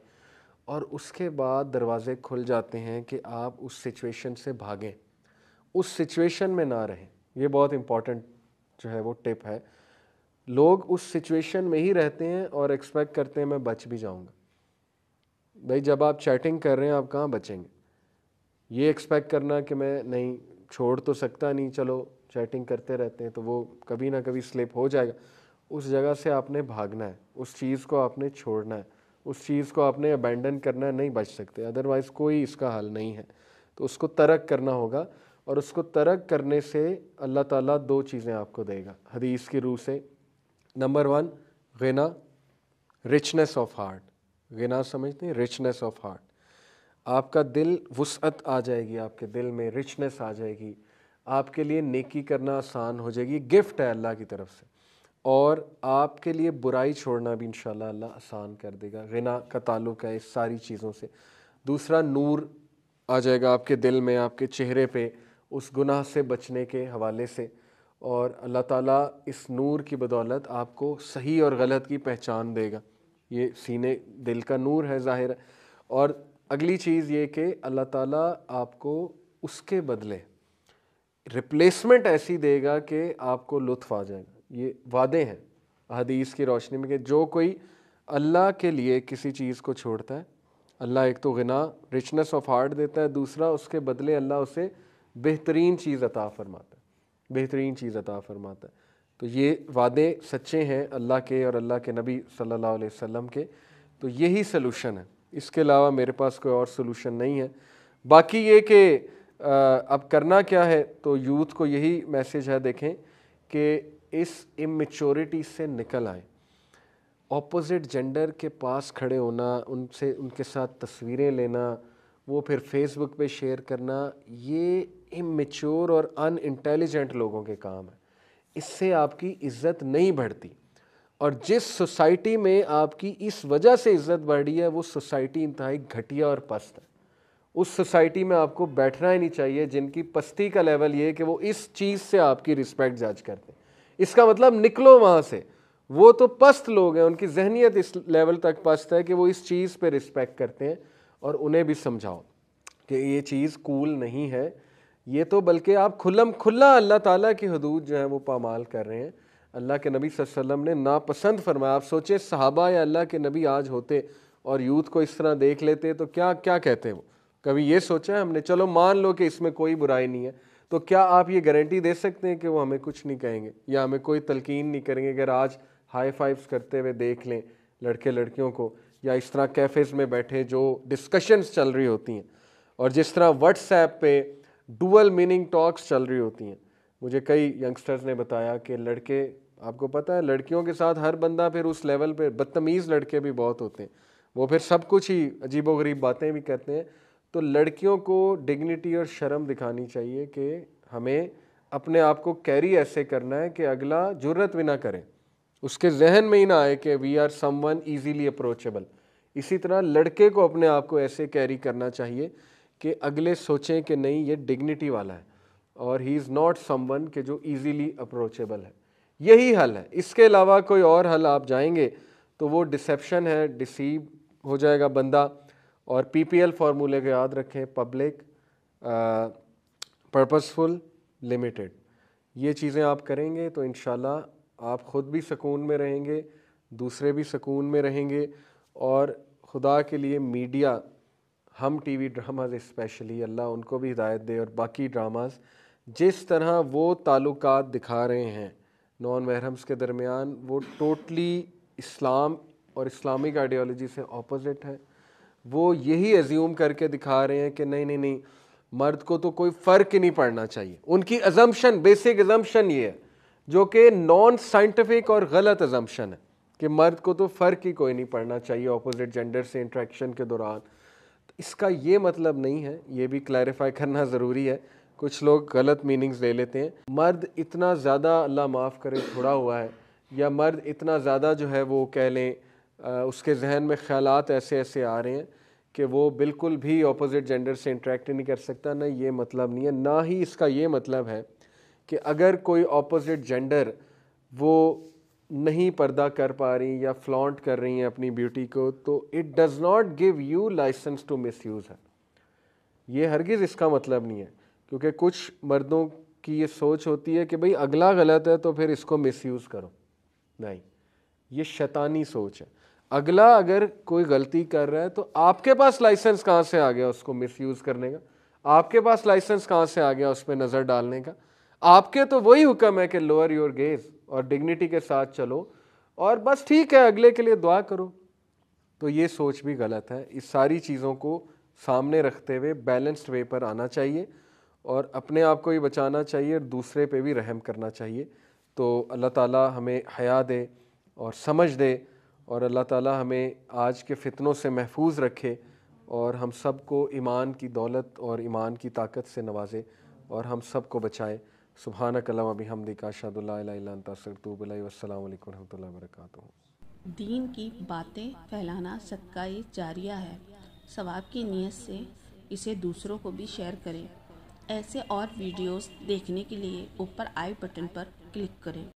और उसके बाद दरवाज़े खुल जाते हैं कि आप उस सिचुएशन से भागें उस सिचुएशन में ना रहें ये बहुत इम्पॉर्टेंट जो है वो टिप है लोग उस सिचुएशन में ही रहते हैं और एक्सपेक्ट करते हैं मैं बच भी जाऊंगा भाई जब आप चैटिंग कर रहे हैं आप कहाँ बचेंगे ये एक्सपेक्ट करना कि मैं नहीं छोड़ तो सकता नहीं चलो चैटिंग करते रहते हैं तो वो कभी ना कभी स्लिप हो जाएगा उस जगह से आपने भागना है उस चीज़ को आपने छोड़ना है उस चीज़ को आपने अबेंडन करना है नहीं बच सकते अदरवाइज़ कोई इसका हल नहीं है तो उसको तरक करना होगा और उसको तरक करने से अल्लाह ताला दो चीज़ें आपको देगा हदीस की रूह से नंबर वन गना रिचनेस ऑफ हार्ट गना समझते हैं रिचनेस ऑफ हार्ट आपका दिल वसअत आ जाएगी आपके दिल में रिचनेस आ जाएगी आपके लिए नेकी करना आसान हो जाएगी गिफ्ट है अल्लाह की तरफ से और आपके लिए बुराई छोड़ना भी इन अल्लाह आसान कर देगा गना का ताल्लुक है इस सारी चीज़ों से दूसरा नूर आ जाएगा आपके दिल में आपके चेहरे पे उस गुनाह से बचने के हवाले से और अल्लाह ताला इस नूर की बदौलत आपको सही और गलत की पहचान देगा ये सीने दिल का नूर है ज़ाहिर और अगली चीज़ ये कि अल्लाह ताला आपको उसके बदले रिप्लेसमेंट ऐसी देगा कि आपको लुत्फ आ जाएगा ये वादे हैं हदीस की रोशनी में कि जो कोई अल्लाह के लिए किसी चीज़ को छोड़ता है अल्लाह एक तो गना रिचनेस ऑफ हार्ट देता है दूसरा उसके बदले अल्लाह उसे बेहतरीन चीज़ अता फरमाता है बेहतरीन चीज़ अता फरमाता है तो ये वादे सच्चे हैं अल्लाह के और अल्लाह के नबी सल्लल्लाहु अलैहि वसल्लम के तो यही सलूशन है इसके अलावा मेरे पास कोई और सलूशन नहीं है बाकी ये कि अब करना क्या है तो यूथ को यही मैसेज है देखें कि इस इमेच्योरिटी से निकल आए ऑपोजिट जेंडर के पास खड़े होना उनसे उनके साथ तस्वीरें लेना वो फिर फेसबुक पे शेयर करना ये इमेच्योर और अन इंटेलिजेंट लोगों के काम है इससे आपकी इज्जत नहीं बढ़ती और जिस सोसाइटी में आपकी इस वजह से इज्जत बढ़ रही है वो सोसाइटी इंतहाई घटिया और पस्त है उस सोसाइटी में आपको बैठना ही नहीं चाहिए जिनकी पस्ती का लेवल ये कि वो इस चीज़ से आपकी रिस्पेक्ट जज करते हैं इसका मतलब निकलो वहाँ से वो तो पस्त लोग हैं उनकी जहनीत इस लेवल तक पस्त है कि वो इस चीज़ पे रिस्पेक्ट करते हैं और उन्हें भी समझाओ कि ये चीज़ कूल नहीं है ये तो बल्कि आप खुलम खुला अल्लाह ताला की हदूद जो है वो पामाल कर रहे हैं अल्लाह के नबी वसल्लम ने नापसंद फरमाया आप सोचे सहाबा या अल्लाह के नबी आज होते और यूथ को इस तरह देख लेते तो क्या क्या कहते वो कभी ये सोचा है हमने चलो मान लो कि इसमें कोई बुराई नहीं है तो क्या आप ये गारंटी दे सकते हैं कि वो हमें कुछ नहीं कहेंगे या हमें कोई तलकीन नहीं करेंगे अगर आज हाई फाइव्स करते हुए देख लें लड़के लड़कियों को या इस तरह कैफ़ेज़ में बैठे जो डिस्कशंस चल रही होती हैं और जिस तरह व्हाट्सएप पे डुअल मीनिंग टॉक्स चल रही होती हैं मुझे कई यंगस्टर्स ने बताया कि लड़के आपको पता है लड़कियों के साथ हर बंदा फिर उस लेवल पर बदतमीज़ लड़के भी बहुत होते हैं वो फिर सब कुछ ही अजीबोगरीब बातें भी करते हैं तो लड़कियों को डिग्निटी और शर्म दिखानी चाहिए कि हमें अपने आप को कैरी ऐसे करना है कि अगला जरूरत भी ना करें उसके जहन में ही ना आए कि we are someone easily approachable इसी तरह लड़के को अपने आप को ऐसे कैरी करना चाहिए कि अगले सोचें कि नहीं ये डिग्निटी वाला है और he is not someone के जो ईजीली अप्रोचेबल है यही हल है इसके अलावा कोई और हल आप जाएंगे तो वो डिसेप्शन है डिसीव हो जाएगा बंदा और पीपीएल फार्मूले को याद रखें पब्लिक पर्पसफुल लिमिटेड ये चीज़ें आप करेंगे तो इन आप ख़ुद भी सुकून में रहेंगे दूसरे भी सुकून में रहेंगे और खुदा के लिए मीडिया हम टीवी ड्रामाज स्पेशली अल्लाह उनको भी हिदायत दे और बाकी ड्रामाज जिस तरह वो ताल्लुक दिखा रहे हैं नॉन महरम्स के दरमियान वो टोटली इस्लाम और इस्लामिक आइडियोलॉजी से ऑपोजिट है वो यही एज्यूम करके दिखा रहे हैं कि नहीं नहीं नहीं मर्द को तो कोई फ़र्क ही नहीं पड़ना चाहिए उनकी एजम्पन बेसिक एजम्पन ये है जो कि नॉन साइंटिफिक और गलत एजम्पन है कि मर्द को तो फ़र्क ही कोई नहीं पड़ना चाहिए ऑपोजिट जेंडर से इंट्रैक्शन के दौरान तो इसका ये मतलब नहीं है ये भी क्लैरिफाई करना ज़रूरी है कुछ लोग गलत मीनिंग्स ले लेते हैं मर्द इतना ज़्यादा अल्लाह माफ़ करे छुड़ा हुआ है या मर्द इतना ज़्यादा जो है वो कह लें उसके जहन में ख्याल ऐसे ऐसे आ रहे हैं कि वो बिल्कुल भी अपोज़िट जेंडर से इंट्रैक्ट नहीं कर सकता ना ये मतलब नहीं है ना ही इसका ये मतलब है कि अगर कोई अपोज़िट जेंडर वो नहीं पर्दा कर पा रही या फ्लॉन्ट कर रही हैं अपनी ब्यूटी को तो it does not give you license to misuse है ये हरगिज़ इसका मतलब नहीं है क्योंकि कुछ मर्दों की ये सोच होती है कि भाई अगला गलत है तो फिर इसको मिस यूज़ करो नहीं ये शैतानी सोच है अगला अगर कोई गलती कर रहा है तो आपके पास लाइसेंस कहाँ से आ गया उसको मिसयूज़ करने का आपके पास लाइसेंस कहाँ से आ गया उस पर नज़र डालने का आपके तो वही हुक्म है कि लोअर योर गेज और डिग्निटी के साथ चलो और बस ठीक है अगले के लिए दुआ करो तो ये सोच भी गलत है इस सारी चीज़ों को सामने रखते हुए बैलेंस्ड वे पर आना चाहिए और अपने आप को भी बचाना चाहिए और दूसरे पे भी रहम करना चाहिए तो अल्लाह ताला हमें हया दे और समझ दे और अल्लाह ताला हमें आज के फितनों से महफूज रखे और हम सब को ईमान की दौलत और ईमान की ताकत से नवाजे और हम सब को बचाए सुबहान कलम अभी हम का शादुल्लासरतूबल वसलम दीन की बातें फैलाना सदका जारिया है सवाब की नीयत से इसे दूसरों को भी शेयर करें ऐसे और वीडियोस देखने के लिए ऊपर आई बटन पर क्लिक करें